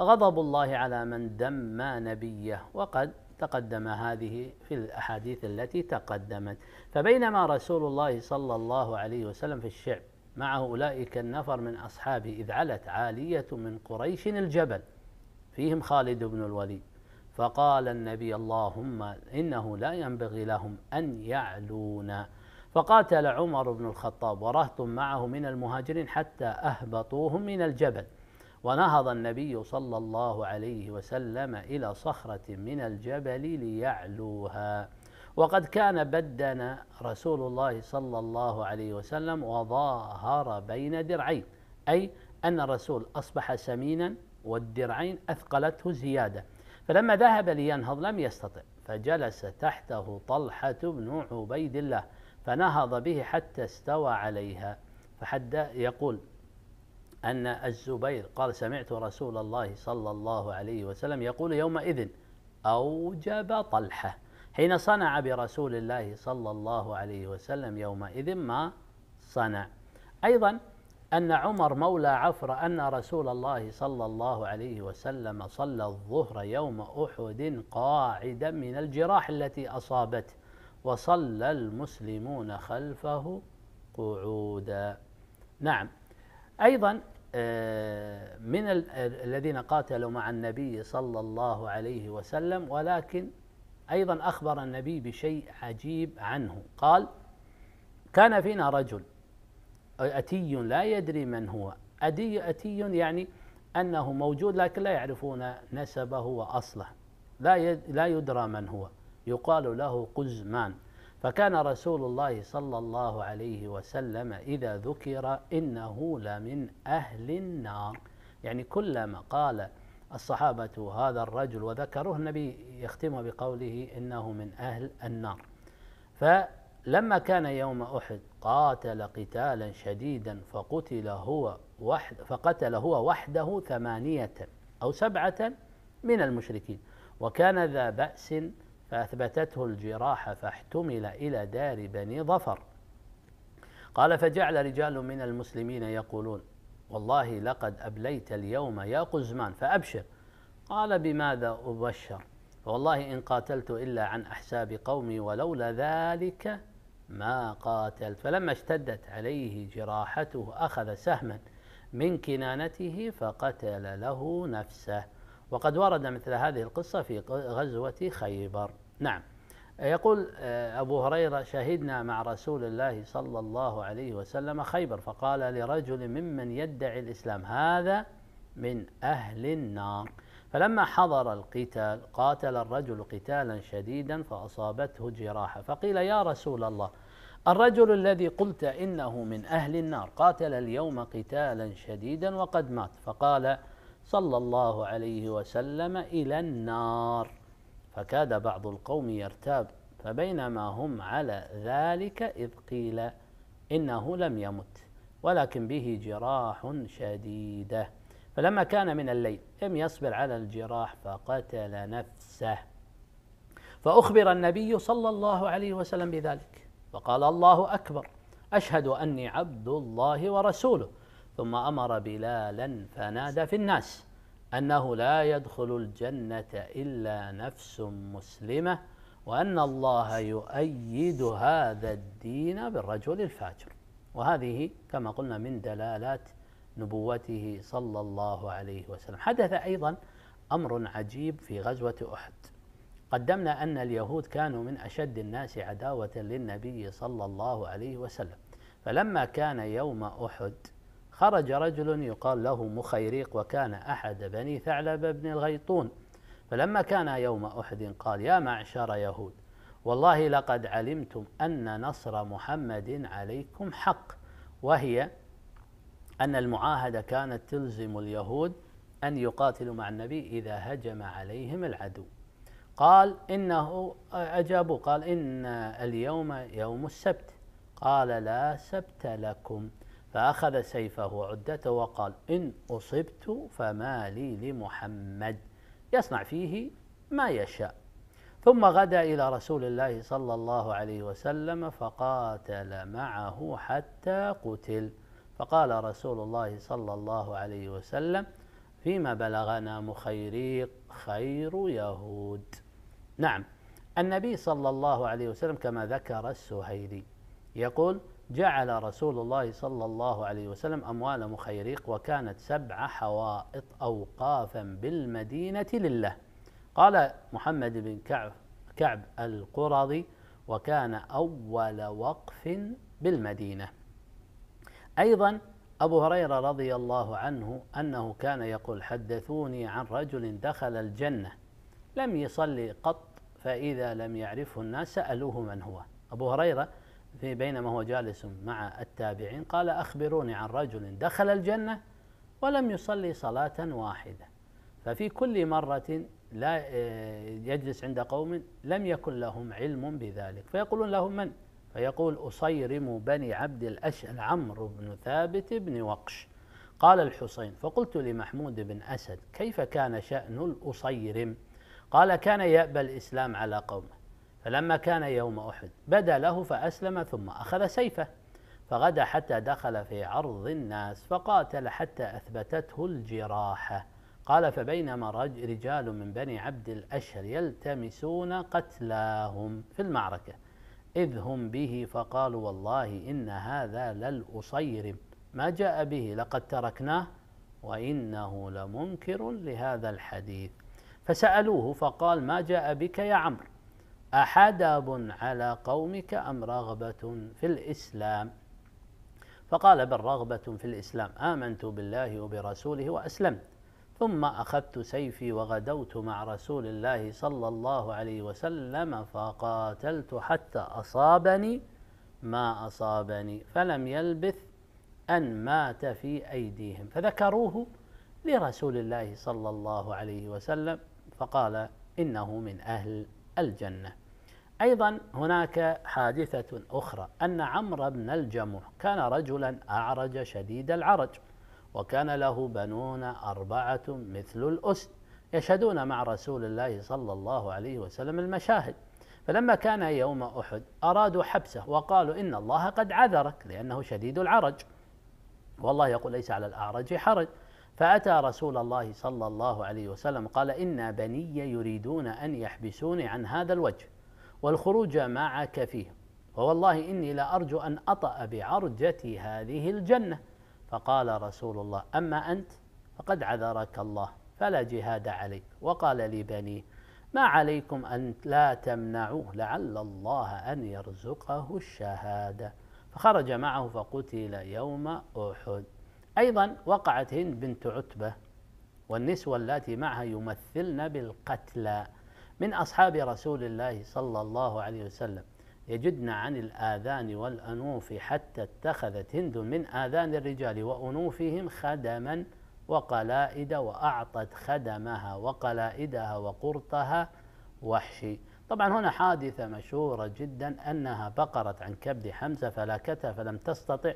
غضب الله على من دم نبيه وقد تقدم هذه في الأحاديث التي تقدمت فبينما رسول الله صلى الله عليه وسلم في الشعب مع أولئك النفر من أصحابه إذ علت عالية من قريش الجبل فيهم خالد بن الوليد فقال النبي اللهم إنه لا ينبغي لهم أن يعلونا فقاتل عمر بن الخطاب ورهط معه من المهاجرين حتى أهبطوهم من الجبل ونهض النبي صلى الله عليه وسلم إلى صخرة من الجبل ليعلوها وقد كان بدن رسول الله صلى الله عليه وسلم وظاهر بين درعين أي أن الرسول أصبح سمينا والدرعين أثقلته زيادة فلما ذهب لينهض لم يستطع فجلس تحته طلحة بن عبيد الله فنهض به حتى استوى عليها فحد يقول أن الزبير قال سمعت رسول الله صلى الله عليه وسلم يقول يومئذ أوجب طلحة حين صنع برسول الله صلى الله عليه وسلم يومئذ ما صنع أيضا أن عمر مولى عفر أن رسول الله صلى الله عليه وسلم صلى الظهر يوم أحد قاعدا من الجراح التي أصابته وصلى المسلمون خلفه قعودا نعم أيضا آه، من الذين قاتلوا مع النبي صلى الله عليه وسلم ولكن أيضا أخبر النبي بشيء عجيب عنه قال كان فينا رجل أتي لا يدري من هو أدي أتي يعني أنه موجود لكن لا يعرفون نسبه وأصله لا لا يدرى من هو يقال له قزمان فكان رسول الله صلى الله عليه وسلم إذا ذكر إنه لمن أهل النار يعني كلما قال الصحابة هذا الرجل وذكروه النبي يختمها بقوله إنه من أهل النار فلما كان يوم أحد قاتل قتالا شديدا فقتل هو وحد فقتل هو وحده ثمانية أو سبعة من المشركين وكان ذا بأس فأثبتته الجراح فاحتمل إلى دار بني ظفر قال فجعل رجال من المسلمين يقولون والله لقد أبليت اليوم يا قزمان فأبشر قال بماذا أبشر والله إن قاتلت إلا عن أحساب قومي ولولا ذلك ما قاتلت فلما اشتدت عليه جراحته أخذ سهما من كنانته فقتل له نفسه وقد ورد مثل هذه القصة في غزوة خيبر نعم يقول آه، أبو هريرة شهدنا مع رسول الله صلى الله عليه وسلم خيبر فقال لرجل ممن يدعي الإسلام هذا من أهل النار فلما حضر القتال قاتل الرجل قتالا شديدا فأصابته جراحة فقيل يا رسول الله الرجل الذي قلت إنه من أهل النار قاتل اليوم قتالا شديدا وقد مات فقال صلى الله عليه وسلم إلى النار فكاد بعض القوم يرتاب فبينما هم على ذلك إذ قيل إنه لم يمت ولكن به جراح شديدة فلما كان من الليل لم يصبر على الجراح فقتل نفسه فأخبر النبي صلى الله عليه وسلم بذلك فقال الله أكبر أشهد أني عبد الله ورسوله ثم أمر بلالا فنادى في الناس أنه لا يدخل الجنة إلا نفس مسلمة وأن الله يؤيد هذا الدين بالرجل الفاجر وهذه كما قلنا من دلالات نبوته صلى الله عليه وسلم حدث أيضا أمر عجيب في غزوة أحد قدمنا أن اليهود كانوا من أشد الناس عداوة للنبي صلى الله عليه وسلم فلما كان يوم أحد خرج رجل يقال له مخيريق وكان أحد بني ثعلبة بن الغيطون فلما كان يوم أحد قال يا معشر يهود والله لقد علمتم أن نصر محمد عليكم حق وهي أن المعاهدة كانت تلزم اليهود أن يقاتلوا مع النبي إذا هجم عليهم العدو قال إنه أجابوا قال إن اليوم يوم السبت قال لا سبت لكم فأخذ سيفه وعدته وقال إن أصبت فما لي لمحمد يصنع فيه ما يشاء ثم غدا إلى رسول الله صلى الله عليه وسلم فقاتل معه حتى قتل فقال رسول الله صلى الله عليه وسلم فيما بلغنا مخيريق خير يهود نعم النبي صلى الله عليه وسلم كما ذكر السهيلي يقول جعل رسول الله صلى الله عليه وسلم أموال مخيريق وكانت سبع حوائط أوقافا بالمدينة لله قال محمد بن كعب, كعب القرظي وكان أول وقف بالمدينة أيضا أبو هريرة رضي الله عنه أنه كان يقول حدثوني عن رجل دخل الجنة لم يصلي قط فإذا لم يعرفه الناس سألوه من هو أبو هريرة في بينما هو جالس مع التابعين قال أخبروني عن رجل دخل الجنة ولم يصلي صلاة واحدة ففي كل مرة لا آه، يجلس عند قوم لم يكن لهم علم بذلك فيقولون له من فيقول أصيرم بني عبد الأشعث عمرو بن ثابت بن وقش قال الحسين فقلت لمحمود بن أسد كيف كان شأن الأصيرم قال كان يأبى الإسلام على قومه فلما كان يوم أحد بدا له فأسلم ثم أخذ سيفه فغدا حتى دخل في عرض الناس فقاتل حتى أثبتته الجراحة قال فبينما رجال من بني عبد الأشهر يلتمسون قتلاهم في المعركة إذ هم به فقالوا والله إن هذا للأصير ما جاء به لقد تركناه وإنه لمنكر لهذا الحديث فسألوه فقال ما جاء بك يا عمرو أحدب على قومك أم رغبة في الإسلام فقال بل رغبة في الإسلام آمنت بالله وبرسوله وأسلمت ثم أخذت سيفي وغدوت مع رسول الله صلى الله عليه وسلم فقاتلت حتى أصابني ما أصابني فلم يلبث أن مات في أيديهم فذكروه لرسول الله صلى الله عليه وسلم فقال إنه من أهل الجنة أيضا هناك حادثة أخرى أن عمرو بن الجموح كان رجلا أعرج شديد العرج وكان له بنون أربعة مثل الأسد يشهدون مع رسول الله صلى الله عليه وسلم المشاهد فلما كان يوم أحد أرادوا حبسه وقالوا إن الله قد عذرك لأنه شديد العرج والله يقول ليس على الأعرج حرج فأتى رسول الله صلى الله عليه وسلم قال إن بني يريدون أن يحبسوني عن هذا الوجه والخروج معك فيه ووالله إني لأرجو أرجو أن أطأ بعرجة هذه الجنة فقال رسول الله أما أنت فقد عذرك الله فلا جهاد عليك وقال لبنيه ما عليكم أن لا تمنعوه لعل الله أن يرزقه الشهادة فخرج معه فقتل يوم أحد أيضا وقعت هند بنت عتبة والنسوة اللاتي معها يمثلن بالقتلى من أصحاب رسول الله صلى الله عليه وسلم يجدن عن الآذان والأنوف حتى اتخذت هند من آذان الرجال وأنوفهم خدما وقلائد وأعطت خدمها وقلائدها وقرطها وحشي طبعا هنا حادثة مشهورة جدا أنها بقرت عن كبد حمزة فلاكتها فلم تستطع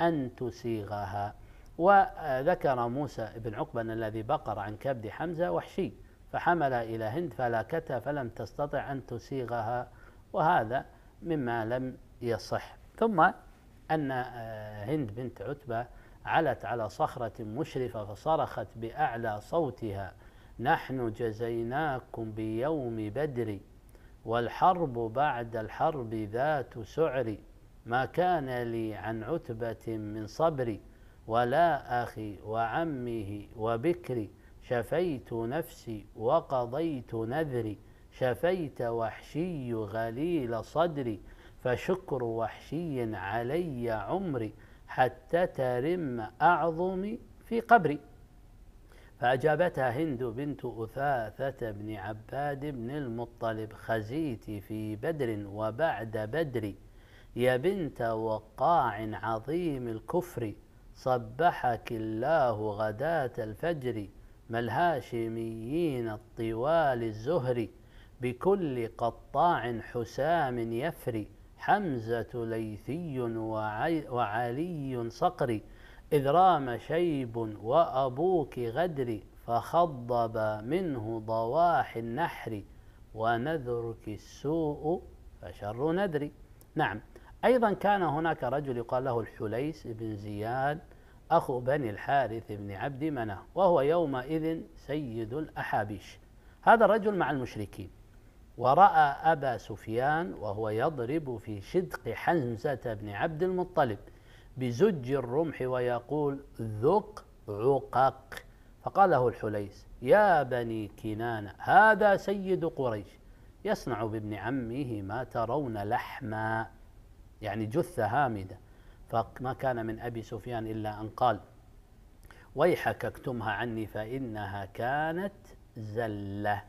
أن تسيغها وذكر موسى بن عقبة الذي بقر عن كبد حمزة وحشي فحمل إلى هند فلاكتها فلم تستطع أن تسيغها وهذا مما لم يصح ثم أن آه، هند بنت عتبة علت على صخرة مشرفة فصرخت بأعلى صوتها نحن جزيناكم بيوم بدر والحرب بعد الحرب ذات سعر ما كان لي عن عتبة من صبري ولا أخي وعمه وبكري شفيت نفسي وقضيت نذري شفيت وحشي غليل صدري فشكر وحشي علي عمري حتى ترم أعظمي في قبري فأجابتها هند بنت أثاثة بن عباد بن المطلب خزيت في بدر وبعد بدر يا بنت وقاع عظيم الكفر صبحك الله غداة الفجر ما الهاشميين الطوال الزهري بكل قطاع حسام يفري حمزة ليثي وعلي صقري إذ رام شيب وأبوك غدري فخضب منه ضواحي النحر ونذرك السوء فشر ندري نعم أيضا كان هناك رجل يقال له الحليس بن زياد أخو بني الحارث بن عبد مناه وهو يومئذ سيد الأحابيش هذا الرجل مع المشركين ورأى أبا سفيان وهو يضرب في شدق حمزة بن عبد المطلب بزج الرمح ويقول ذق عقق فقال له الحليس يا بني كنانة هذا سيد قريش يصنع بابن عمه ما ترون لحما يعني جثة هامدة فما كان من أبي سفيان إلا أن قال ويحك اكتمها عني فإنها كانت زلة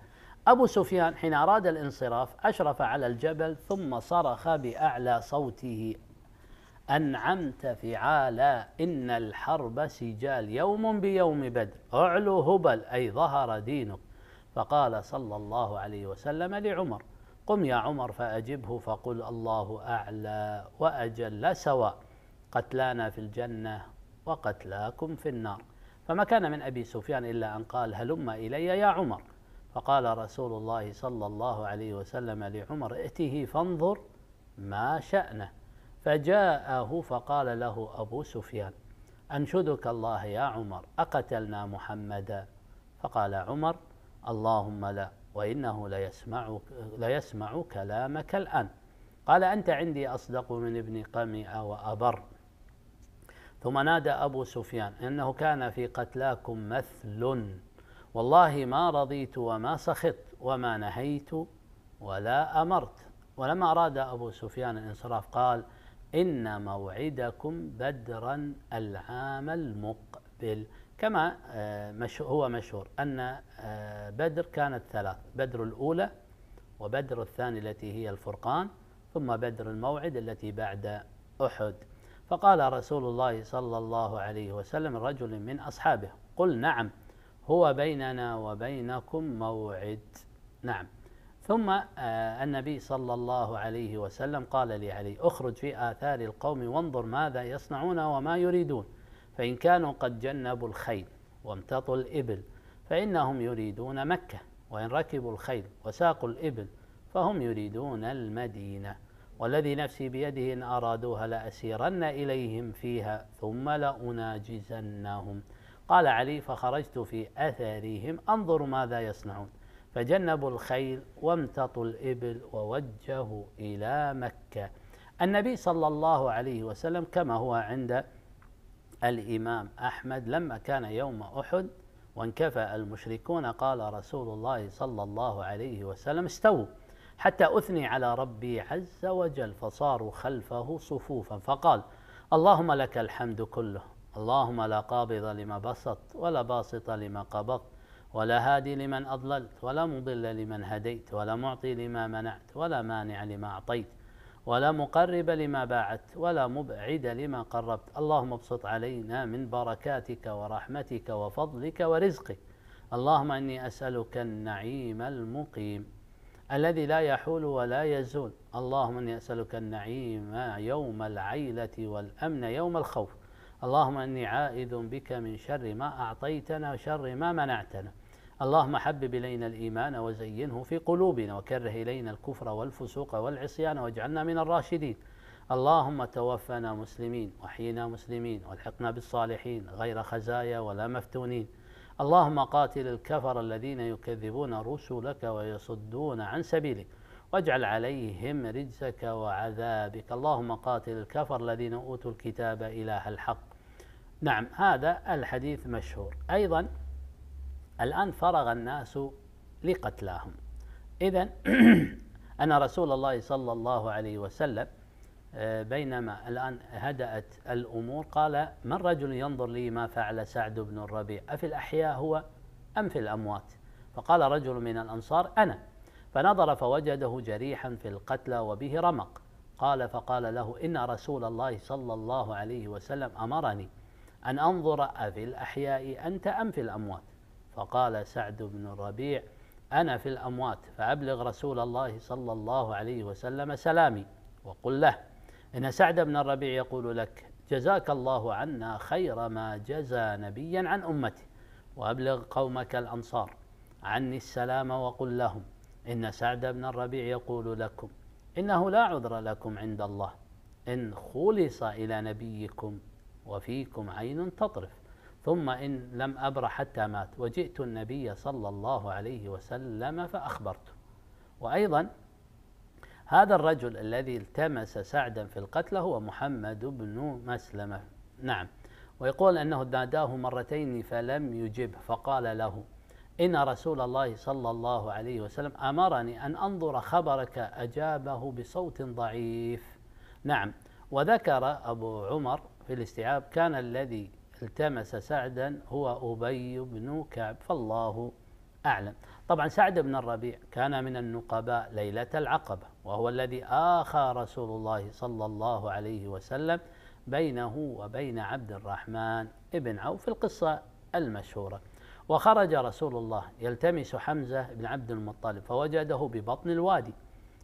أبو سفيان حين أراد الانصراف أشرف على الجبل ثم صرخ بأعلى صوته أنعمت فعالا إن الحرب سجال يوم بيوم بدر أعلو هبل أي ظهر دينك فقال صلى الله عليه وسلم لعمر قم يا عمر فأجبه فقل الله أعلى وأجل سواء قتلانا في الجنة وقتلاكم في النار فما كان من أبي سفيان إلا أن قال هلم إلي يا عمر فقال رسول الله صلى الله عليه وسلم لعمر ائته فانظر ما شأنه فجاءه فقال له أبو سفيان أنشدك الله يا عمر أقتلنا محمدا فقال عمر اللهم لا وإنه ليسمع, ليسمع كلامك الآن قال أنت عندي أصدق من ابن قمع وأبر ثم نادى أبو سفيان إنه كان في قتلاكم مثل والله ما رضيت وما سخط وما نهيت ولا أمرت ولما أراد أبو سفيان الانصراف قال إن موعدكم بدرا العام المقبل كما آه، هو مشهور أن آه، بدر كانت ثلاث بدر الأولى وبدر الثاني التي هي الفرقان ثم بدر الموعد التي بعد أحد فقال رسول الله صلى الله عليه وسلم رجل من أصحابه قل نعم هو بيننا وبينكم موعد نعم ثم آه، النبي صلى الله عليه وسلم قال لعلي اخرج في آثار القوم وانظر ماذا يصنعون وما يريدون فإن كانوا قد جنبوا الخيل وامتطوا الإبل فإنهم يريدون مكة وإن ركبوا الخيل وساقوا الإبل فهم يريدون المدينة والذي نفسي بيده إن أرادوها لأسيرن إليهم فيها ثم لأناجزنهم قال علي فخرجت في أثرهم أنظر ماذا يصنعون فجنبوا الخيل وامتطوا الإبل ووجهوا إلى مكة النبي صلى الله عليه وسلم كما هو عند الإمام أحمد لما كان يوم أحد وانكفى المشركون قال رسول الله صلى الله عليه وسلم استووا حتى أثني على ربي عز وجل فصاروا خلفه صفوفا فقال اللهم لك الحمد كله اللهم لا قابض لما بسط ولا باسط لما قبضت ولا هادي لمن أضللت ولا مضل لمن هديت ولا معطي لما منعت ولا مانع لما أعطيت ولا مقرب لما باعدت ولا مبعد لما قربت اللهم ابسط علينا من بركاتك ورحمتك وفضلك ورزقك اللهم اني اسالك النعيم المقيم الذي لا يحول ولا يزول اللهم اني اسالك النعيم يوم العيله والامن يوم الخوف اللهم اني عائد بك من شر ما اعطيتنا وشر ما منعتنا اللهم حبب إلينا الإيمان وزينه في قلوبنا وكره إلينا الكفر والفسوق والعصيان واجعلنا من الراشدين اللهم توفنا مسلمين وحينا مسلمين والحقنا بالصالحين غير خزايا ولا مفتونين اللهم قاتل الكفر الذين يكذبون رسلك ويصدون عن سبيلك واجعل عليهم رجزك وعذابك اللهم قاتل الكفر الذين أوتوا الكتاب إله الحق نعم هذا الحديث مشهور أيضا الآن فرغ الناس لقتلاهم إذا أن رسول الله صلى الله عليه وسلم آه، بينما الآن هدأت الأمور قال من رجل ينظر لي ما فعل سعد بن الربيع أفي الأحياء هو أم في الأموات فقال رجل من الأنصار أنا فنظر فوجده جريحا في القتلى وبه رمق قال فقال له إن رسول الله صلى الله عليه وسلم أمرني أن أنظر أفي الأحياء أنت أم في الأموات فقال سعد بن الربيع أنا في الأموات فأبلغ رسول الله صلى الله عليه وسلم سلامي وقل له إن سعد بن الربيع يقول لك جزاك الله عنا خير ما جزى نبيا عن أمته وأبلغ قومك الأنصار عني السلام وقل لهم إن سعد بن الربيع يقول لكم إنه لا عذر لكم عند الله إن خلص إلى نبيكم وفيكم عين تطرف ثم إن لم أبر حتى مات وجئت النبي صلى الله عليه وسلم فأخبرته وأيضا هذا الرجل الذي التمس سعدا في القتل هو محمد بن مسلمة نعم ويقول أنه ناداه مرتين فلم يجبه فقال له إن رسول الله صلى الله عليه وسلم أمرني أن أنظر خبرك أجابه بصوت ضعيف نعم وذكر أبو عمر في الاستيعاب كان الذي التمس سعدا هو أبي بن كعب فالله أعلم طبعا سعد بن الربيع كان من النقباء ليلة العقبة وهو الذي آخى رسول الله صلى الله عليه وسلم بينه وبين عبد الرحمن بن عوف في القصة المشهورة وخرج رسول الله يلتمس حمزة بن عبد المطلب فوجده ببطن الوادي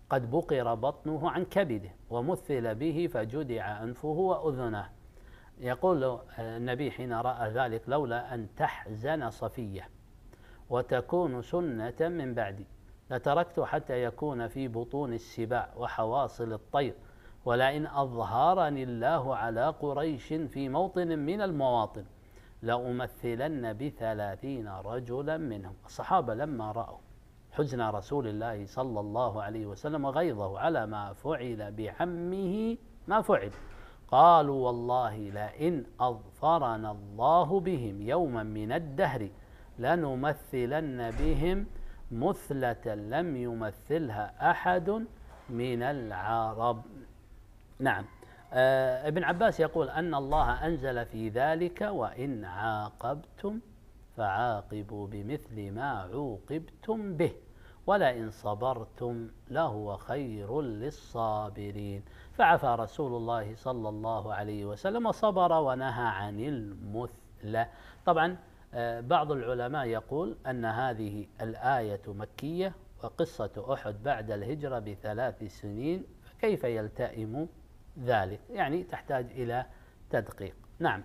قد بقر بطنه عن كبده ومثل به فجدع أنفه وأذنه يقول النبي حين رأى ذلك لولا أن تحزن صفية وتكون سنة من بعدي لتركت حتى يكون في بطون السباع وحواصل الطير ولئن أظهرني الله على قريش في موطن من المواطن لأمثلن بثلاثين رجلا منهم الصحابة لما رأوا حزن رسول الله صلى الله عليه وسلم وغيظه على ما فعل بعمه ما فعل قالوا والله لئن أظفرنا الله بهم يوما من الدهر لنمثلن بهم مثلة لم يمثلها أحد من العرب نعم آه ابن عباس يقول أن الله أنزل في ذلك وإن عاقبتم فعاقبوا بمثل ما عوقبتم به ولئن صبرتم لهو خير للصابرين فعفى رسول الله صلى الله عليه وسلم صبر ونهى عن المثلى طبعا آه، بعض العلماء يقول أن هذه الآية مكية وقصة أحد بعد الهجرة بثلاث سنين فكيف يلتئم ذلك يعني تحتاج إلى تدقيق نعم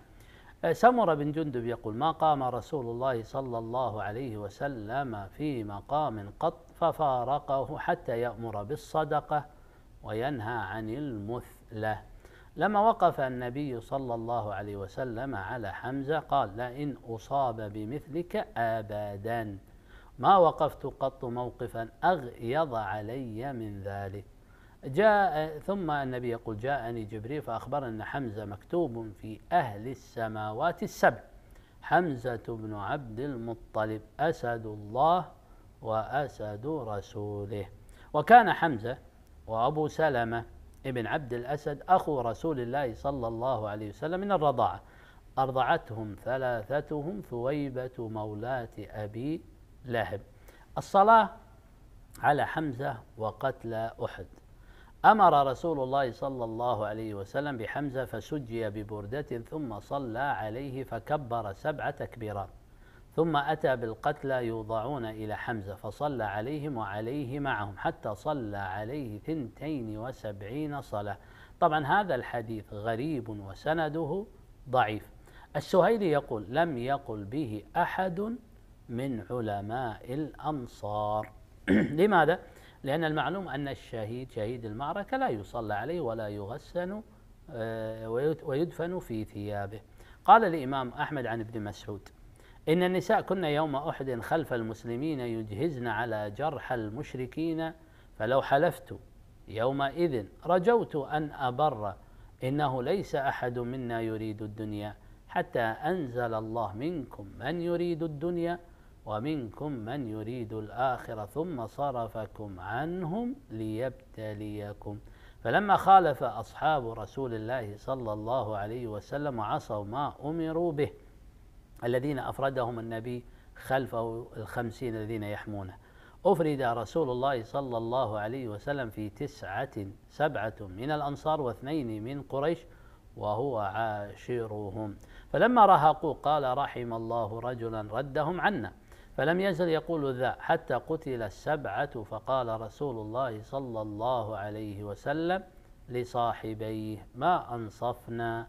آه، سمر بن جندب يقول ما قام رسول الله صلى الله عليه وسلم في مقام قط ففارقه حتى يأمر بالصدقة وينهى عن المثلة لما وقف النبي صلى الله عليه وسلم على حمزة قال لئن أصاب بمثلك أبدا ما وقفت قط موقفا أغيظ علي من ذلك جاء ثم النبي يقول جاءني جبريل فأخبر أن حمزة مكتوب في أهل السماوات السبع حمزة بن عبد المطلب أسد الله وأسد رسوله وكان حمزة وأبو سلمة ابن عبد الأسد أخو رسول الله صلى الله عليه وسلم من الرضاعة أرضعتهم ثلاثتهم ثويبة مولاة أبي لهب الصلاة على حمزة وقتل أحد أمر رسول الله صلى الله عليه وسلم بحمزة فسجي ببردة ثم صلى عليه فكبر سبع تكبيرات ثم أتى بالقتلى يوضعون إلى حمزة فصلى عليهم وعليه معهم حتى صلى عليه ثنتين وسبعين صلاة طبعا هذا الحديث غريب وسنده ضعيف السهيلي يقول لم يقل به أحد من علماء الأمصار لماذا؟ لأن المعلوم أن الشهيد شهيد المعركة لا يصلى عليه ولا يغسن آه، ويدفن في ثيابه قال الإمام أحمد عن ابن مسعود إن النساء كن يوم أحد خلف المسلمين يجهزن على جرح المشركين فلو حلفت يومئذ رجوت أن أبر إنه ليس أحد منا يريد الدنيا حتى أنزل الله منكم من يريد الدنيا ومنكم من يريد الآخرة ثم صرفكم عنهم ليبتليكم فلما خالف أصحاب رسول الله صلى الله عليه وسلم عصوا ما أمروا به الذين أفردهم النبي خلفه الخمسين الذين يحمونه أفرد رسول الله صلى الله عليه وسلم في تسعة سبعة من الأنصار واثنين من قريش وهو عاشرهم فلما رهقوا قال رحم الله رجلا ردهم عنا فلم يزل يقول ذا حتى قتل السبعة فقال رسول الله صلى الله عليه وسلم لصاحبيه ما أنصفنا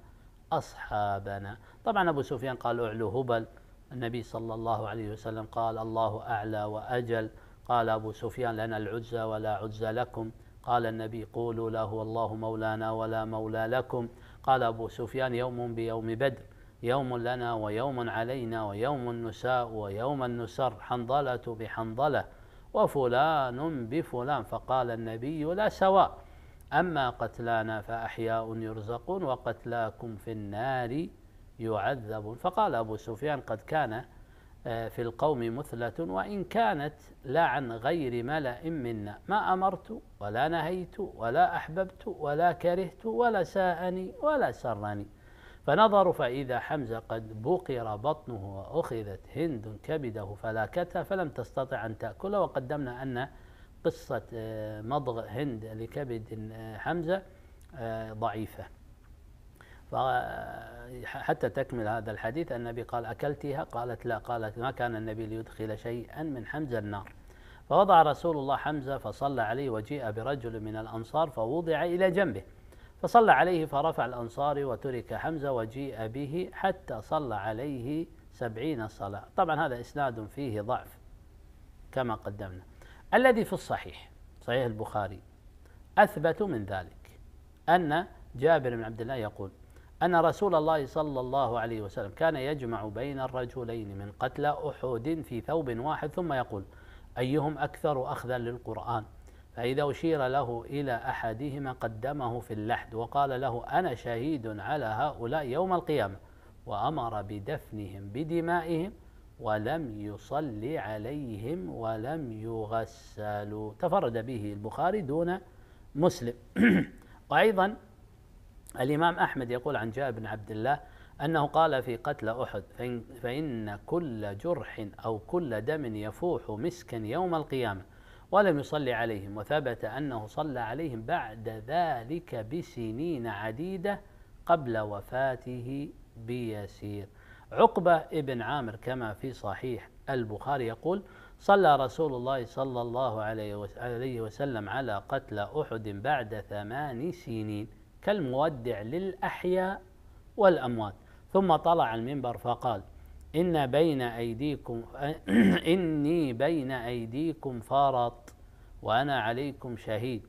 أصحابنا طبعا أبو سفيان قال أعلو هبل النبي صلى الله عليه وسلم قال الله أعلى وأجل قال أبو سفيان لنا العزى ولا عزى لكم قال النبي قولوا لا هو الله مولانا ولا مولى لكم قال أبو سفيان يوم بيوم بدر يوم لنا ويوم علينا ويوم نساء ويوم النسر حنظلة بحنظلة وفلان بفلان فقال النبي لا سواء أما قتلانا فأحياء يرزقون وقتلاكم في النار يعذبون فقال أبو سفيان قد كان آه، في القوم مثلة وإن كانت لا عن غير ملأ منا ما أمرت ولا نهيت ولا أحببت ولا كرهت ولا ساءني ولا سرني فنظروا فإذا حمزة قد بقر بطنه وأخذت هند كبده فلاكتها فلم تستطع أن تأكله وقدمنا أن قصة آه، مضغ هند لكبد آه، حمزة ضعيفة حتى تكمل هذا الحديث النبي قال أكلتها قالت لا قالت ما كان النبي ليدخل شيئا من حمزة النار فوضع رسول الله حمزة فصلى عليه وجيء برجل من الأنصار فوضع إلى جنبه فصلى عليه فرفع الأنصار وترك حمزة وجيء به حتى صلى عليه سبعين صلاة طبعا هذا إسناد فيه ضعف كما قدمنا الذي في الصحيح صحيح البخاري أثبت من ذلك أن جابر بن عبد الله يقول أن رسول الله صلى الله عليه وسلم كان يجمع بين الرجلين من قتلى أحد في ثوب واحد ثم يقول أيهم أكثر أخذا للقرآن فإذا أشير له إلى أحدهما قدمه في اللحد وقال له أنا شهيد على هؤلاء يوم القيامة وأمر بدفنهم بدمائهم ولم يصلي عليهم ولم يغسلوا تفرد به البخاري دون مسلم وأيضا الإمام أحمد يقول عن جابر بن عبد الله أنه قال في قتل أحد فإن, فإن كل جرح أو كل دم يفوح مسكا يوم القيامة ولم يصلي عليهم وثبت أنه صلى عليهم بعد ذلك بسنين عديدة قبل وفاته بيسير عقبة ابن عامر كما في صحيح البخاري يقول صلى رسول الله صلى الله عليه وسلم على قتل أحد بعد ثمان سنين كالمودع للأحياء والأموات ثم طلع المنبر فقال إن بين أيديكم إني بين أيديكم فرط وأنا عليكم شهيد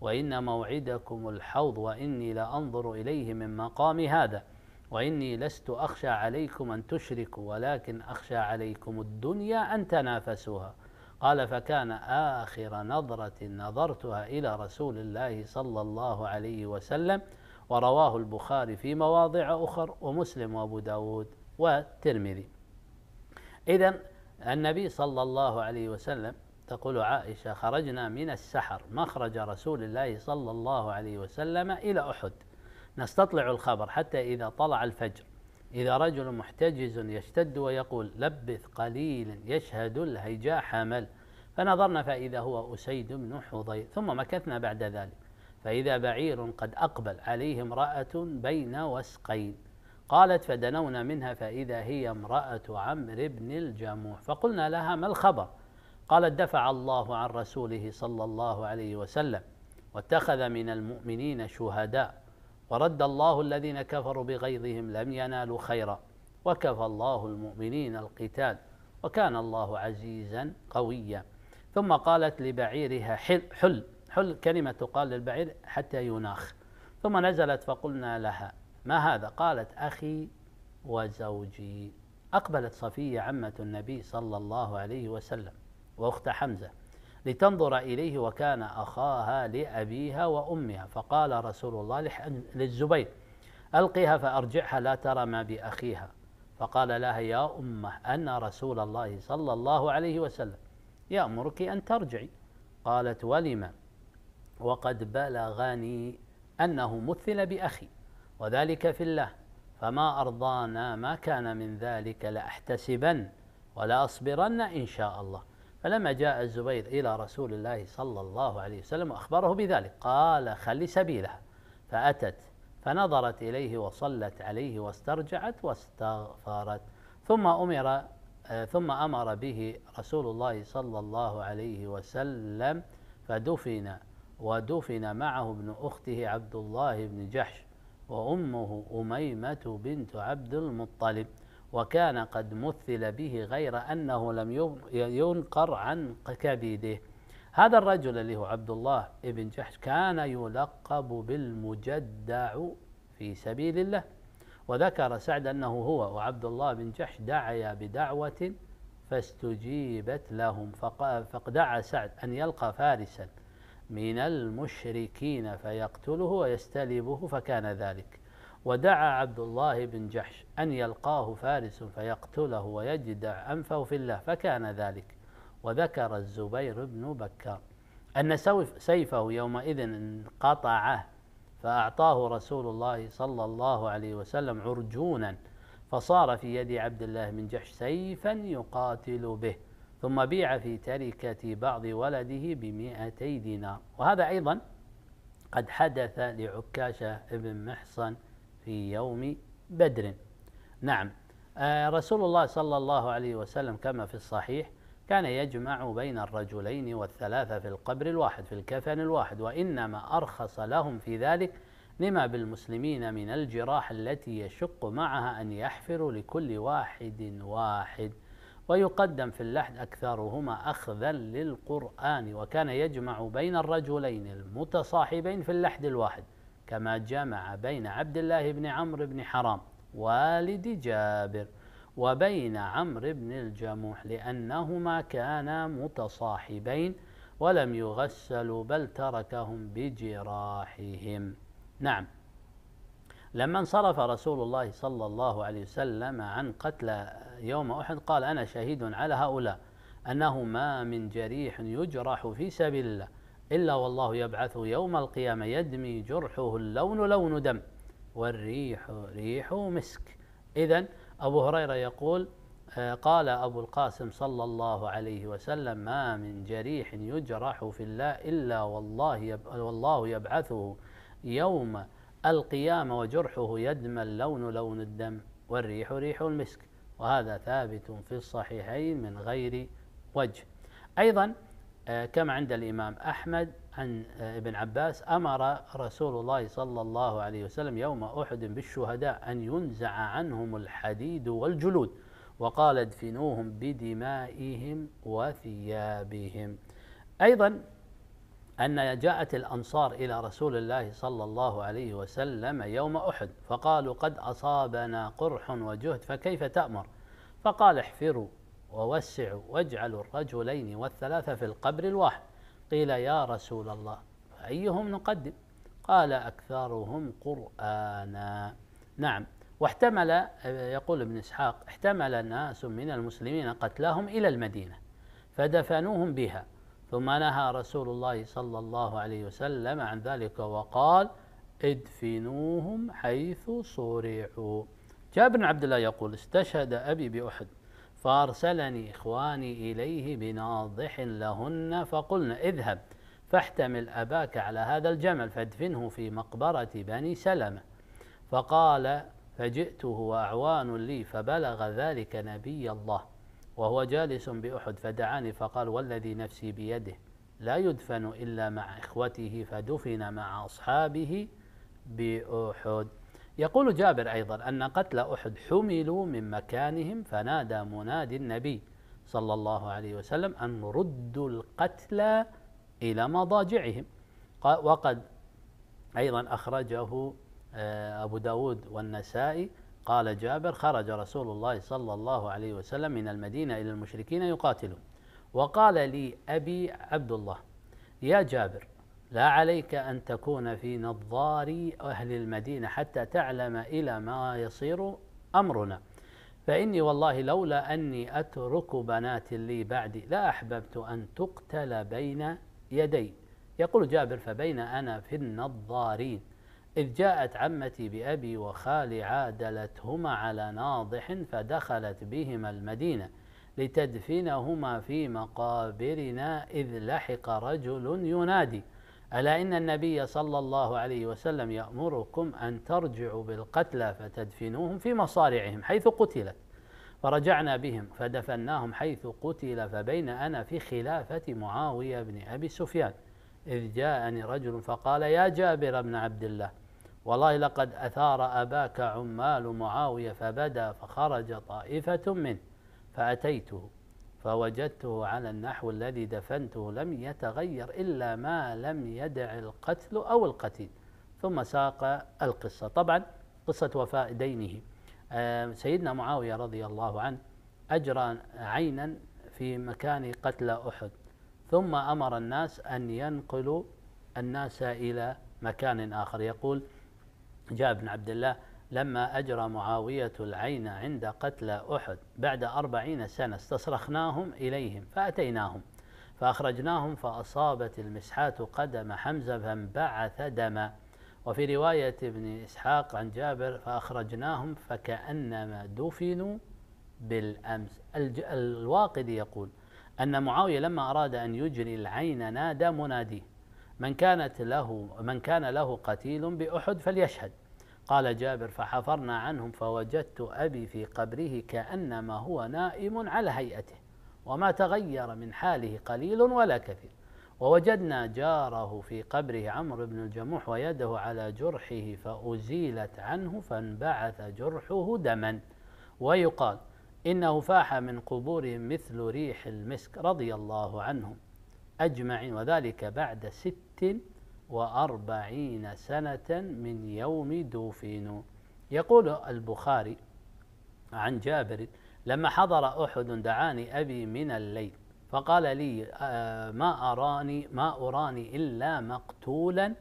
وإن موعدكم الحوض وإني لأنظر إليه من مقام هذا وإني لست أخشى عليكم أن تشركوا ولكن أخشى عليكم الدنيا أن تنافسوها قال فكان آخر نظرة نظرتها إلى رسول الله صلى الله عليه وسلم ورواه البخاري في مواضع أخر ومسلم وأبو داود والترمذي إذا النبي صلى الله عليه وسلم تقول عائشة خرجنا من السحر مخرج رسول الله صلى الله عليه وسلم إلى أحد نستطلع الخبر حتى إذا طلع الفجر إذا رجل محتجز يشتد ويقول لبث قليلا يشهد الهيجاء حمل فنظرنا فإذا هو أسيد بن حضير ثم مكثنا بعد ذلك فإذا بعير قد أقبل عليه امرأة بين وسقين قالت فدنونا منها فإذا هي امرأة عمرو بن الجموح فقلنا لها ما الخبر قالت دفع الله عن رسوله صلى الله عليه وسلم واتخذ من المؤمنين شهداء ورد الله الذين كفروا بغيظهم لم ينالوا خيرا وكفى الله المؤمنين القتال وكان الله عزيزا قويا ثم قالت لبعيرها حل حل, حل كلمة تقال للبعير حتى يناخ ثم نزلت فقلنا لها ما هذا قالت أخي وزوجي أقبلت صفية عمة النبي صلى الله عليه وسلم وأخت حمزة لتنظر إليه وكان أخاها لأبيها وأمها فقال رسول الله للزبير ألقيها فأرجعها لا ترى ما بأخيها فقال لها يا أمه أن رسول الله صلى الله عليه وسلم يأمرك أن ترجعي قالت ولم وقد بلغني أنه مثل بأخي وذلك في الله فما أرضانا ما كان من ذلك لأحتسبن ولا أصبرن إن شاء الله فلما جاء الزبير إلى رسول الله صلى الله عليه وسلم وأخبره بذلك قال خلي سبيلها فأتت فنظرت إليه وصلت عليه واسترجعت واستغفرت ثم أمر ثم أمر به رسول الله صلى الله عليه وسلم فدفن ودفن معه ابن أخته عبد الله بن جحش وأمه أميمة بنت عبد المطلب وكان قد مثل به غير أنه لم ينقر عن كبده هذا الرجل اللي هو عبد الله بن جحش كان يلقب بالمجدع في سبيل الله وذكر سعد أنه هو وعبد الله بن جحش دعيا بدعوة فاستجيبت لهم فدعا سعد أن يلقى فارسا من المشركين فيقتله ويستلبه فكان ذلك ودعا عبد الله بن جحش أن يلقاه فارس فيقتله ويجدع أنفه في الله فكان ذلك وذكر الزبير بن بكار أن سيفه يومئذ انقطعه فأعطاه رسول الله صلى الله عليه وسلم عرجونا فصار في يد عبد الله بن جحش سيفا يقاتل به ثم بيع في تركة بعض ولده بمئتي دينار وهذا أيضا قد حدث لعكاشة بن محصن في يوم بدر نعم آه، رسول الله صلى الله عليه وسلم كما في الصحيح كان يجمع بين الرجلين والثلاثة في القبر الواحد في الكفن الواحد وإنما أرخص لهم في ذلك لما بالمسلمين من الجراح التي يشق معها أن يحفروا لكل واحد واحد ويقدم في اللحد أكثرهما أخذا للقرآن وكان يجمع بين الرجلين المتصاحبين في اللحد الواحد كما جمع بين عبد الله بن عمرو بن حرام والد جابر وبين عمرو بن الجموح لأنهما كانا متصاحبين ولم يغسلوا بل تركهم بجراحهم نعم لما انصرف رسول الله صلى الله عليه وسلم عن قتل يوم أحد قال أنا شهيد على هؤلاء أنه ما من جريح يجرح في سبيل الله إلا والله يبعثه يوم القيامة يدمي جرحه اللون لون دم والريح ريح مسك إذا أبو هريرة يقول آه، قال أبو القاسم صلى الله عليه وسلم ما من جريح يجرح في الله إلا والله والله يبعثه يوم القيامة وجرحه يدمى اللون لون الدم والريح ريح المسك وهذا ثابت في الصحيحين من غير وجه أيضا آه، كما عند الإمام أحمد عن آه، ابن عباس أمر رسول الله صلى الله عليه وسلم يوم أحد بالشهداء أن ينزع عنهم الحديد والجلود وقال ادفنوهم بدمائهم وثيابهم أيضا أن جاءت الأنصار إلى رسول الله صلى الله عليه وسلم يوم أحد فقالوا قد أصابنا قرح وجهد فكيف تأمر فقال احفروا ووسعوا واجعلوا الرجلين والثلاثة في القبر الواحد قيل يا رسول الله أيهم نقدم قال أكثرهم قرآنا نعم واحتمل يقول ابن إسحاق احتمل ناس من المسلمين قتلهم إلى المدينة فدفنوهم بها ثم نهى رسول الله صلى الله عليه وسلم عن ذلك وقال ادفنوهم حيث صرعوا جابر بن عبد الله يقول استشهد أبي بأحد فأرسلني إخواني إليه بناضح لهن فقلنا اذهب فاحتمل أباك على هذا الجمل فادفنه في مقبرة بني سلمة فقال فجئته وأعوان لي فبلغ ذلك نبي الله وهو جالس بأحد فدعاني فقال والذي نفسي بيده لا يدفن إلا مع إخوته فدفن مع أصحابه بأحد يقول جابر أيضا أن قتل أحد حملوا من مكانهم فنادى منادي النبي صلى الله عليه وسلم أن ردوا القتلى إلى مضاجعهم وقد أيضا أخرجه آه، أبو داود والنسائي قال جابر خرج رسول الله صلى الله عليه وسلم من المدينة إلى المشركين يقاتلون وقال لي أبي عبد الله يا جابر لا عليك أن تكون في نظار أهل المدينة حتى تعلم إلى ما يصير أمرنا فإني والله لولا أني أترك بنات لي بعدي لا أحببت أن تقتل بين يدي يقول جابر فبين أنا في النظارين إذ جاءت عمتي بأبي وخالي عادلتهما على ناضح فدخلت بهما المدينة لتدفنهما في مقابرنا إذ لحق رجل ينادي ألا إن النبي صلى الله عليه وسلم يأمركم أن ترجعوا بالقتلى فتدفنوهم في مصارعهم حيث قتلت فرجعنا بهم فدفناهم حيث قتل فبين أنا في خلافة معاوية بن أبي سفيان إذ جاءني رجل فقال يا جابر بن عبد الله والله لقد أثار أباك عمال معاوية فبدا فخرج طائفة منه فأتيته فوجدته على النحو الذي دفنته لم يتغير إلا ما لم يدع القتل أو القتيل ثم ساق القصة طبعا قصة وفاء دينه آه، سيدنا معاوية رضي الله عنه أجرى عينا في مكان قتل أحد ثم أمر الناس أن ينقلوا الناس إلى مكان آخر يقول جاء ابن عبد الله لما أجرى معاوية العين عند قتل أحد بعد أربعين سنة استصرخناهم إليهم فأتيناهم فأخرجناهم فأصابت المسحات قدم حمزة فانبعث دما وفي رواية ابن إسحاق عن جابر فأخرجناهم فكأنما دفنوا بالأمس الواقدي يقول أن معاوية لما أراد أن يجري العين نادى مناديه من كانت له من كان له قتيل بأحد فليشهد قال جابر فحفرنا عنهم فوجدت أبي في قبره كأنما هو نائم على هيئته وما تغير من حاله قليل ولا كثير ووجدنا جاره في قبره عمرو بن الجموح ويده على جرحه فأزيلت عنه فانبعث جرحه دما ويقال إنه فاح من قبورهم مثل ريح المسك رضي الله عنهم أجمعين وذلك بعد ست وأربعين سنة من يوم دفنوا يقول البخاري عن جابر لما حضر أحد دعاني أبي من الليل فقال لي آه، ما أراني ما أراني إلا مقتولا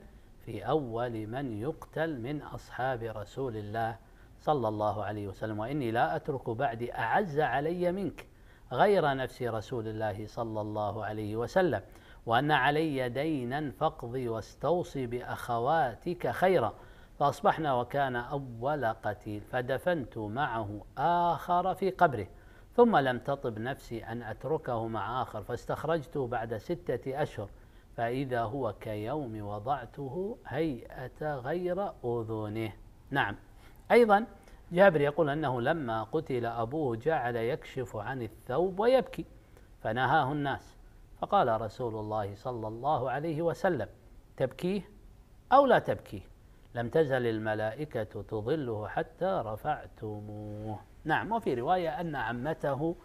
في أول من يقتل من أصحاب رسول الله صلى الله عليه وسلم وإني لا أترك بعدي أعز علي منك غير نفس رسول الله صلى الله عليه وسلم وأن علي دينا فاقضي واستوصي بأخواتك خيرا فأصبحنا وكان أول قتيل فدفنت معه آخر في قبره ثم لم تطب نفسي أن أتركه مع آخر فاستخرجته بعد ستة أشهر فإذا هو كيوم وضعته هيئة غير أذنه نعم أيضا جابر يقول أنه لما قتل أبوه جعل يكشف عن الثوب ويبكي فنهاه الناس فقال رسول الله صلى الله عليه وسلم تبكيه أو لا تبكيه لم تزل الملائكة تظله حتى رفعتموه نعم وفي رواية أن عمته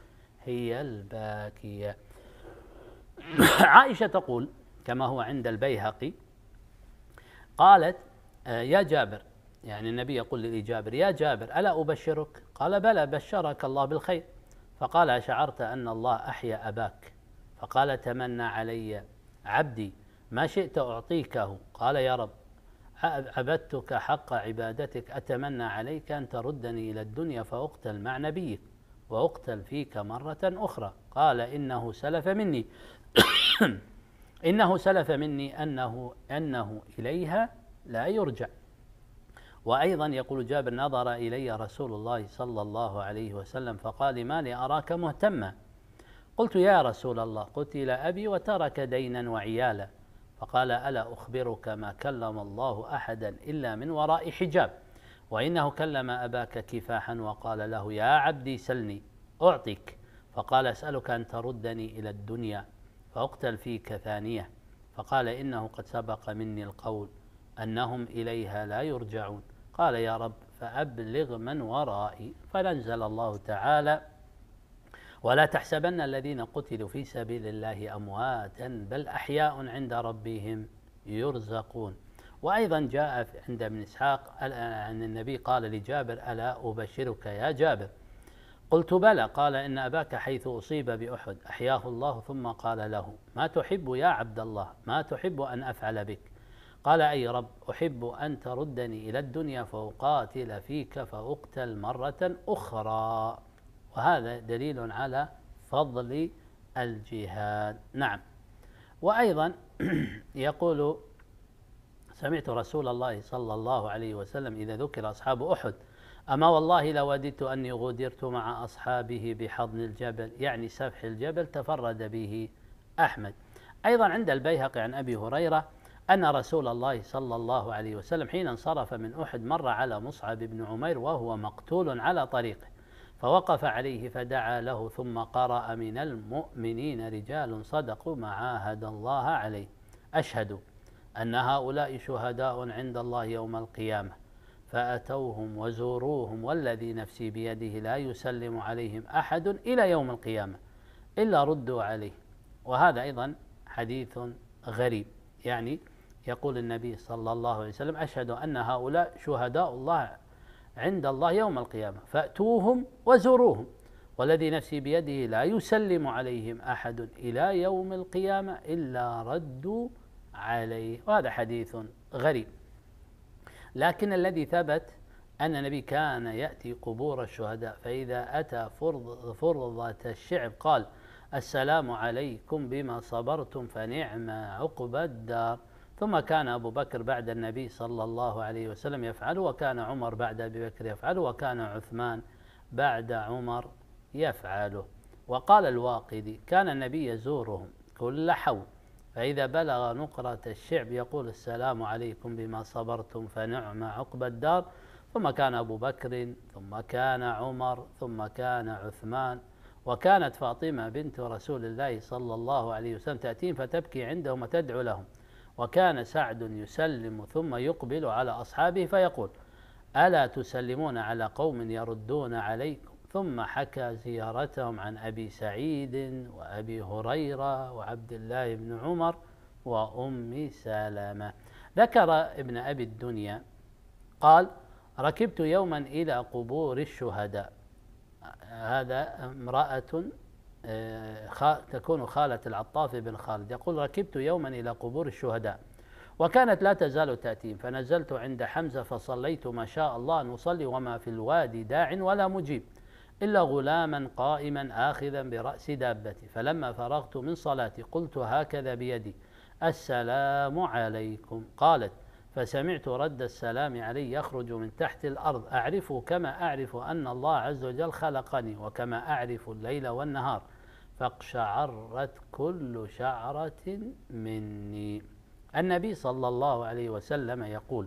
هي الباكية عائشة تقول كما هو عند البيهقي قالت آه، يا جابر يعني النبي يقول لجابر يا جابر ألا أبشرك قال بلى بشرك الله بالخير فقال اشعرت أن الله أحيا أباك فقال تمنى علي عبدي ما شئت أعطيكه قال يا رب عبدتك حق عبادتك أتمنى عليك أن تردني إلى الدنيا فأقتل مع نبيك وأقتل فيك مرة أخرى قال إنه سلف مني إنه سلف مني أنه أنه إليها لا يرجع وأيضا يقول جابر نظر إلي رسول الله صلى الله عليه وسلم فقال ما لي أراك مهتما قلت يا رسول الله قتل أبي وترك دينا وعيالا فقال ألا أخبرك ما كلم الله أحدا إلا من وراء حجاب وإنه كلم أباك كفاحا وقال له يا عبدي سلني أعطيك فقال أسألك أن تردني إلى الدنيا فأقتل فيك ثانية فقال إنه قد سبق مني القول أنهم إليها لا يرجعون قال يا رب فأبلغ من ورائي فنزل الله تعالى ولا تحسبن الذين قتلوا في سبيل الله امواتا بل احياء عند ربهم يرزقون وايضا جاء عند ابن اسحاق عن النبي قال لجابر الا ابشرك يا جابر قلت بلى قال ان اباك حيث اصيب باحد احياه الله ثم قال له ما تحب يا عبد الله ما تحب ان افعل بك قال اي رب احب ان تردني الى الدنيا فاقاتل فيك فاقتل مره اخرى وهذا دليل على فضل الجهاد نعم وأيضا يقول سمعت رسول الله صلى الله عليه وسلم إذا ذكر أصحاب أحد أما والله لوددت أني غدرت مع أصحابه بحضن الجبل يعني سفح الجبل تفرد به أحمد أيضا عند البيهقي عن أبي هريرة أن رسول الله صلى الله عليه وسلم حين انصرف من أحد مر على مصعب بن عمير وهو مقتول على طريقه فوقف عليه فدعا له ثم قرأ من المؤمنين رجال صدقوا ما عاهد الله عليه أشهدوا أن هؤلاء شهداء عند الله يوم القيامة فأتوهم وزوروهم والذي نفسي بيده لا يسلم عليهم أحد إلى يوم القيامة إلا ردوا عليه وهذا أيضا حديث غريب يعني يقول النبي صلى الله عليه وسلم أشهد أن هؤلاء شهداء الله عند الله يوم القيامة فأتوهم وزوروهم والذي نفسي بيده لا يسلم عليهم أحد إلى يوم القيامة إلا ردوا عليه وهذا حديث غريب لكن الذي ثبت أن النبي كان يأتي قبور الشهداء فإذا أتى فرضة الشعب قال السلام عليكم بما صبرتم فنعم عقبى الدار ثم كان أبو بكر بعد النبي صلى الله عليه وسلم يفعل وكان عمر بعد أبي بكر يفعل وكان عثمان بعد عمر يفعله وقال الواقدي كان النبي يزورهم كل حول فإذا بلغ نقرة الشعب يقول السلام عليكم بما صبرتم فنعم عقب الدار ثم كان أبو بكر ثم كان عمر ثم كان عثمان وكانت فاطمة بنت رسول الله صلى الله عليه وسلم تأتيهم فتبكي عندهم وتدعو لهم وكان سعد يسلم ثم يقبل على أصحابه فيقول ألا تسلمون على قوم يردون عليكم ثم حكى زيارتهم عن أبي سعيد وأبي هريرة وعبد الله بن عمر وأم سلامة ذكر ابن أبي الدنيا قال ركبت يوما إلى قبور الشهداء هذا امرأة آه، تكون خالة العطاف بن خالد يقول ركبت يوما إلى قبور الشهداء وكانت لا تزال تأتي فنزلت عند حمزة فصليت ما شاء الله نصلي وما في الوادي داع ولا مجيب إلا غلاما قائما آخذا برأس دابتي فلما فرغت من صلاتي قلت هكذا بيدي السلام عليكم قالت فسمعت رد السلام علي يخرج من تحت الأرض أعرف كما أعرف أن الله عز وجل خلقني وكما أعرف الليل والنهار فاقشعرت كل شعرة مني النبي صلى الله عليه وسلم يقول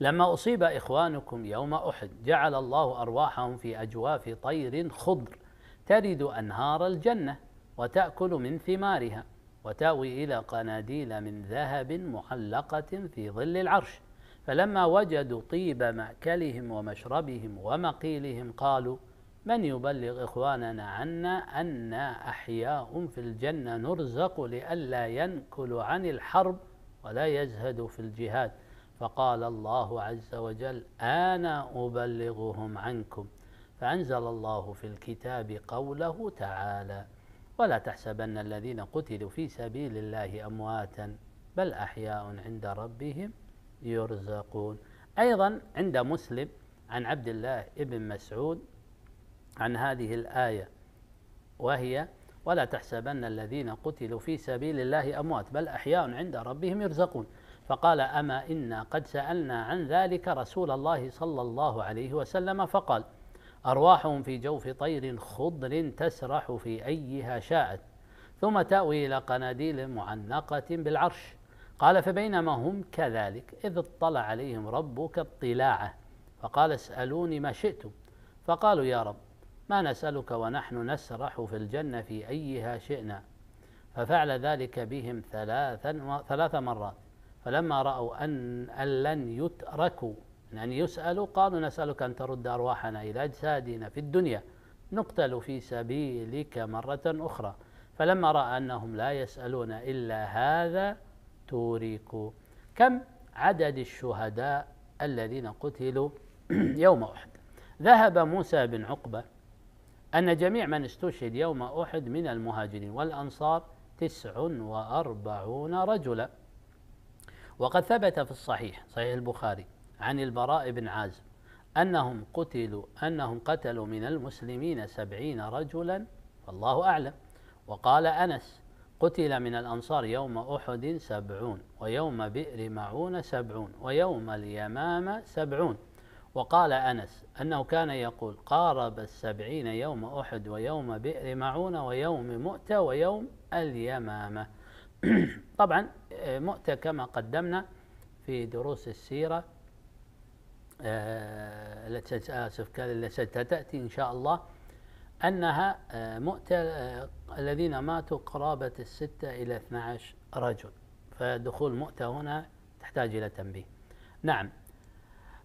لما أصيب إخوانكم يوم أحد جعل الله أرواحهم في أجواف طير خضر ترد أنهار الجنة وتأكل من ثمارها وتأوي إلى قناديل من ذهب معلقة في ظل العرش فلما وجدوا طيب مأكلهم ومشربهم ومقيلهم قالوا من يبلغ إخواننا عنا أنا أحياء في الجنة نرزق لئلا ينكل عن الحرب ولا يزهد في الجهاد فقال الله عز وجل أنا أبلغهم عنكم فأنزل الله في الكتاب قوله تعالى ولا تحسبن الذين قتلوا في سبيل الله أمواتا بل أحياء عند ربهم يرزقون أيضا عند مسلم عن عبد الله بن مسعود عن هذه الآية وهي ولا تحسبن الذين قتلوا في سبيل الله أموات بل أحياء عند ربهم يرزقون فقال أما إنا قد سألنا عن ذلك رسول الله صلى الله عليه وسلم فقال أرواحهم في جوف طير خضر تسرح في أيها شاءت ثم تأوي إلى قناديل معنقة بالعرش قال فبينما هم كذلك إذ اطلع عليهم ربك اطلاعه فقال اسألوني ما شئتم فقالوا يا رب ما نسألك ونحن نسرح في الجنة في أيها شئنا ففعل ذلك بهم ثلاثا ثلاث مرات فلما رأوا أن, أن لن يتركوا أن يسألوا قالوا نسألك أن ترد أرواحنا إلى أجسادنا في الدنيا نقتل في سبيلك مرة أخرى فلما رأى أنهم لا يسألون إلا هذا توركوا كم عدد الشهداء الذين قتلوا يوم أحد ذهب موسى بن عقبة أن جميع من استشهد يوم أحد من المهاجرين والأنصار تسع وأربعون رجلا وقد ثبت في الصحيح صحيح البخاري عن البراء بن عازب أنهم قتلوا أنهم قتلوا من المسلمين سبعين رجلا والله أعلم وقال أنس قتل من الأنصار يوم أحد سبعون ويوم بئر معون سبعون ويوم اليمامة سبعون وقال أنس أنه كان يقول قارب السبعين يوم أحد ويوم بئر معونة ويوم مؤتة ويوم اليمامة طبعا آه، مؤتة كما قدمنا في دروس السيرة آسف آه، آه، ستأتي إن شاء الله أنها مؤتة الذين ماتوا قرابة الستة إلى 12 رجل فدخول مؤتة هنا تحتاج إلى تنبيه نعم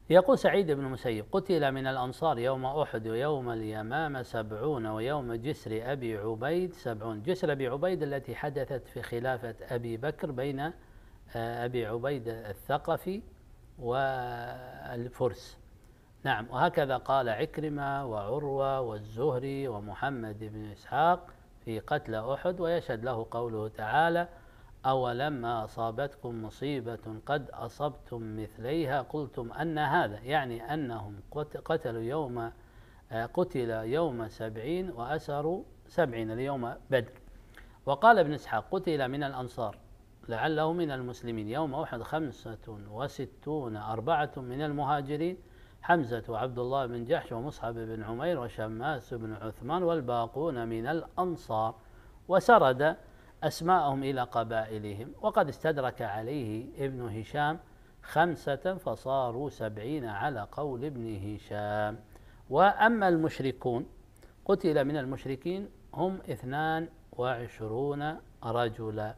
يقول سعيد بن مسيب قتل من الأنصار يوم أحد ويوم اليمامة سبعون ويوم جسر أبي عبيد سبعون جسر أبي عبيد التي حدثت في خلافة أبي بكر بين آه، أبي عبيد الثقفي والفرس نعم وهكذا قال عكرمة وعروة والزهري ومحمد بن إسحاق في قتل أحد ويشهد له قوله تعالى أولما أصابتكم مصيبة قد أصبتم مثليها قلتم أن هذا يعني أنهم قتلوا يوم آه، قتل يوم سبعين وأسروا سبعين ليوم بدر وقال ابن إسحاق قتل من الأنصار لعله من المسلمين يوم أحد خمسة وستون أربعة من المهاجرين حمزة وعبد الله بن جحش ومصعب بن عمير وشماس بن عثمان والباقون من الأنصار وسرد أسماءهم إلى قبائلهم وقد استدرك عليه ابن هشام خمسة فصاروا سبعين على قول ابن هشام وأما المشركون قتل من المشركين هم اثنان وعشرون رجلا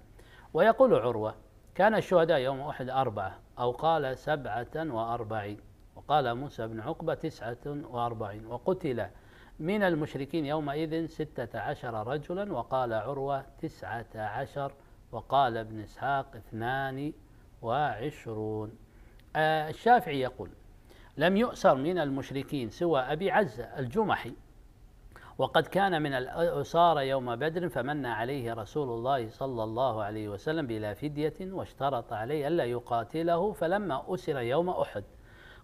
ويقول عروة كان الشهداء يوم أحد أربعة أو قال سبعة وأربعين وقال موسى بن عقبة تسعة وأربعين وقتل من المشركين يومئذ ستة عشر رجلا وقال عروة تسعة عشر وقال ابن إسحاق اثنان وعشرون آه، الشافعي يقول لم يؤسر من المشركين سوى أبي عزة الجمحي وقد كان من الأسار يوم بدر فمن عليه رسول الله صلى الله عليه وسلم بلا فدية واشترط عليه ألا يقاتله فلما أسر يوم أحد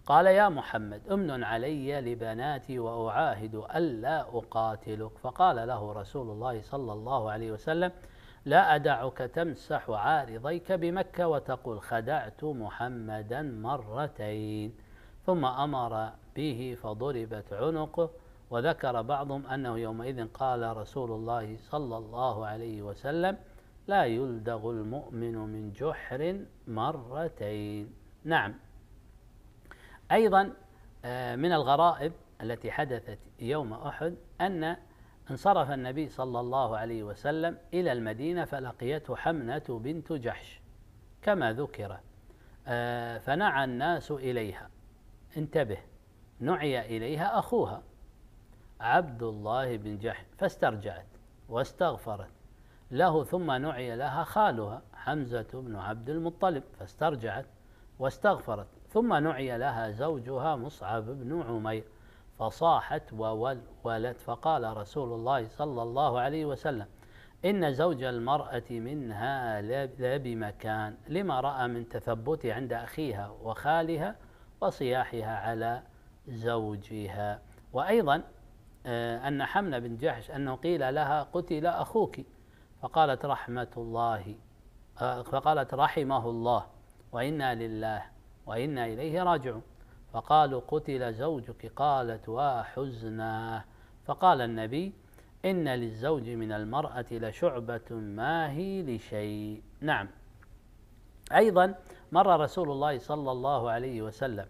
قال يا محمد امن علي لبناتي واعاهد الا اقاتلك فقال له رسول الله صلى الله عليه وسلم لا أدعك تمسح عارضيك بمكة وتقول خدعت محمدا مرتين ثم أمر به فضربت عنقه وذكر بعضهم أنه يومئذ قال رسول الله صلى الله عليه وسلم لا يلدغ المؤمن من جحر مرتين نعم أيضا آه، من الغرائب التي حدثت يوم أحد أن انصرف النبي صلى الله عليه وسلم إلى المدينة فلقيته حمنة بنت جحش كما ذكر آه، فنعى الناس إليها انتبه نعي إليها أخوها عبد الله بن جحش فاسترجعت واستغفرت له ثم نعي لها خالها حمزة بن عبد المطلب فاسترجعت واستغفرت ثم نعي لها زوجها مصعب بن عمير فصاحت وولت فقال رسول الله صلى الله عليه وسلم إن زوج المرأة منها لبمكان لما رأى من تثبت عند أخيها وخالها وصياحها على زوجها وأيضا آه، أن حمنا بن جحش أنه قيل لها قتل أخوك فقالت رحمة الله آه، فقالت رحمه الله وإنا لله وإنا إليه راجعون فقالوا قتل زوجك قالت وحزنا فقال النبي إن للزوج من المرأة لشعبة ما هي لشيء نعم أيضا مر رسول الله صلى الله عليه وسلم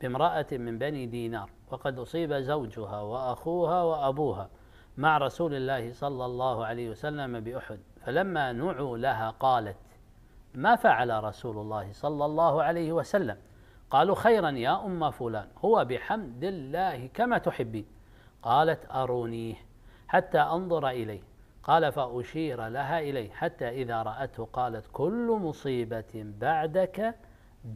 بامرأة من بني دينار وقد أصيب زوجها وأخوها وأبوها مع رسول الله صلى الله عليه وسلم بأحد فلما نعوا لها قالت ما فعل رسول الله صلى الله عليه وسلم قالوا خيرا يا أم فلان هو بحمد الله كما تحبين قالت أرونيه حتى أنظر إليه قال فأشير لها إليه حتى إذا رأته قالت كل مصيبة بعدك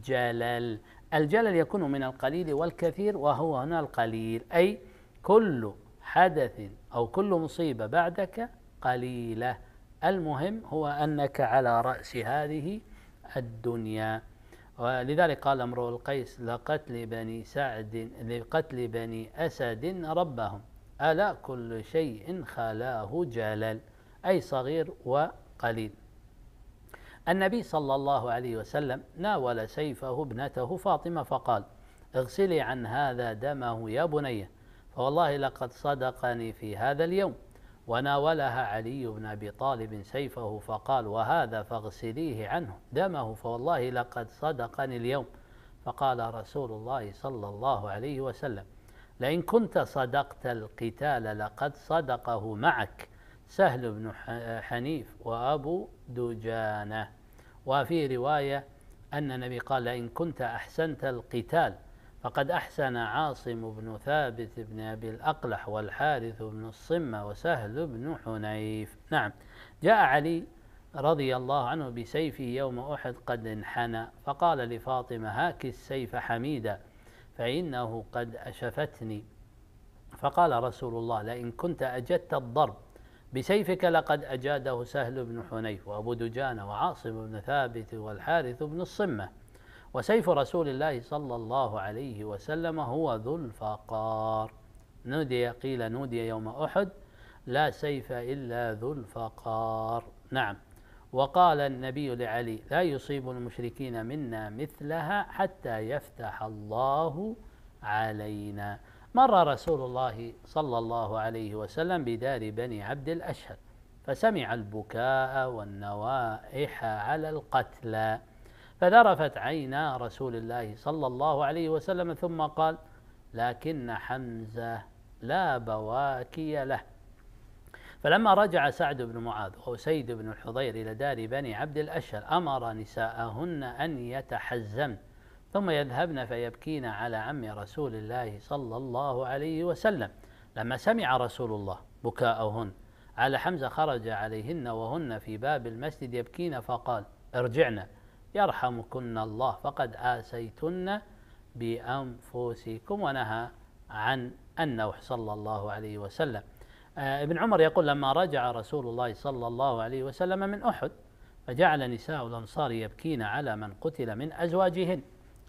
جلل الجلل يكون من القليل والكثير وهو هنا القليل أي كل حدث أو كل مصيبة بعدك قليلة المهم هو أنك على رأس هذه الدنيا ولذلك قال امرؤ القيس لقتل بني سعد لقتل بني أسد ربهم ألا كل شيء خلاه جلل أي صغير وقليل النبي صلى الله عليه وسلم ناول سيفه ابنته فاطمة فقال اغسلي عن هذا دمه يا بنية فوالله لقد صدقني في هذا اليوم وناولها علي بن أبي طالب سيفه فقال وهذا فاغسليه عنه دمه فوالله لقد صدقني اليوم فقال رسول الله صلى الله عليه وسلم لئن كنت صدقت القتال لقد صدقه معك سهل بن حنيف وأبو دجانة وفي رواية أن النبي قال لئن كنت أحسنت القتال فقد أحسن عاصم بن ثابت بن أبي الأقلح والحارث بن الصمة وسهل بن حنيف نعم جاء علي رضي الله عنه بسيفه يوم أحد قد انحنى فقال لفاطمة هاك السيف حميدا فإنه قد أشفتني فقال رسول الله لئن كنت أجدت الضرب بسيفك لقد أجاده سهل بن حنيف وأبو دجانة وعاصم بن ثابت والحارث بن الصمة وسيف رسول الله صلى الله عليه وسلم هو ذو الفقار نودي قيل نودي يوم أحد لا سيف إلا ذو الفقار نعم وقال النبي لعلي لا يصيب المشركين منا مثلها حتى يفتح الله علينا مر رسول الله صلى الله عليه وسلم بدار بني عبد الأشهد فسمع البكاء والنوائح على القتلى فذرفت عينا رسول الله صلى الله عليه وسلم ثم قال لكن حمزة لا بواكي له فلما رجع سعد بن معاذ وأسيد بن الحضير إلى دار بني عبد الأشهر أمر نساءهن أن يتحزمن ثم يذهبن فيبكين على عم رسول الله صلى الله عليه وسلم لما سمع رسول الله بكاءهن على حمزة خرج عليهن وهن في باب المسجد يبكين فقال ارجعنا يرحمكن الله فقد آسيتن بأنفسكم ونهى عن النوح صلى الله عليه وسلم آه، ابن عمر يقول لما رجع رسول الله صلى الله عليه وسلم من أحد فجعل نساء الأنصار يبكين على من قتل من أزواجهن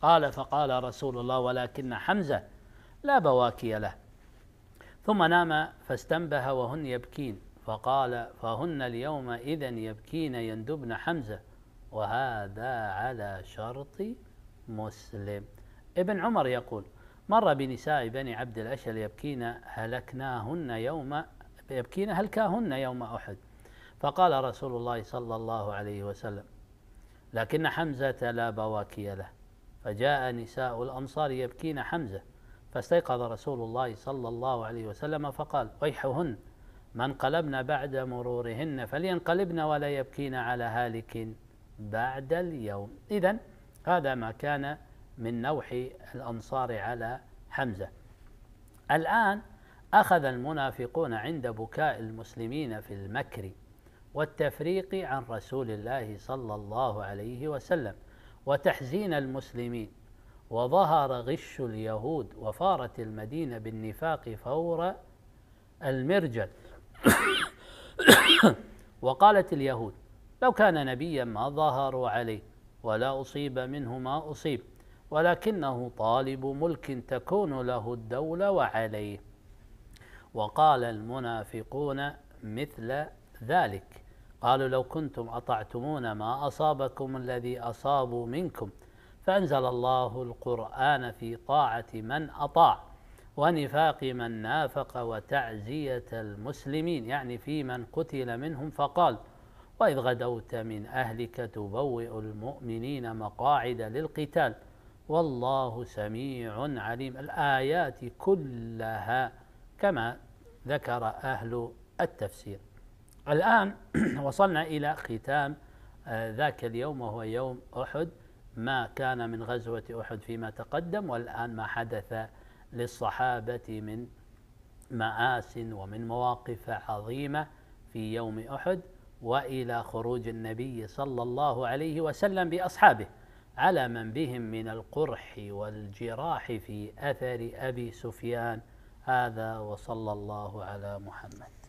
قال فقال رسول الله ولكن حمزة لا بواكي له ثم نام فاستنبه وهن يبكين فقال فهن اليوم إذا يبكين يندبن حمزة وهذا على شرط مسلم ابن عمر يقول مر بنساء بني عبد الأشهل يبكين هلكناهن يوم يبكين هلكاهن يوم أحد فقال رسول الله صلى الله عليه وسلم لكن حمزة لا بواكي له فجاء نساء الأنصار يبكين حمزة فاستيقظ رسول الله صلى الله عليه وسلم فقال ويحهن من قلبنا بعد مرورهن فلينقلبن ولا يبكين على هالك بعد اليوم إذا هذا ما كان من نوح الأنصار على حمزة الآن أخذ المنافقون عند بكاء المسلمين في المكر والتفريق عن رسول الله صلى الله عليه وسلم وتحزين المسلمين وظهر غش اليهود وفارت المدينة بالنفاق فور المرجل وقالت اليهود لو كان نبيا ما ظهروا عليه ولا أصيب منه ما أصيب ولكنه طالب ملك تكون له الدولة وعليه وقال المنافقون مثل ذلك قالوا لو كنتم أطعتمون ما أصابكم الذي أصابوا منكم فأنزل الله القرآن في طاعة من أطاع ونفاق من نافق وتعزية المسلمين يعني في من قتل منهم فقال وإذ غدوت من أهلك تبوئ المؤمنين مقاعد للقتال والله سميع عليم الآيات كلها كما ذكر أهل التفسير الآن وصلنا إلى ختام آه، ذاك اليوم وهو يوم أحد ما كان من غزوة أحد فيما تقدم والآن ما حدث للصحابة من مآس ومن مواقف عظيمة في يوم أحد والى خروج النبي صلى الله عليه وسلم باصحابه على من بهم من القرح والجراح في اثر ابي سفيان هذا وصلى الله على محمد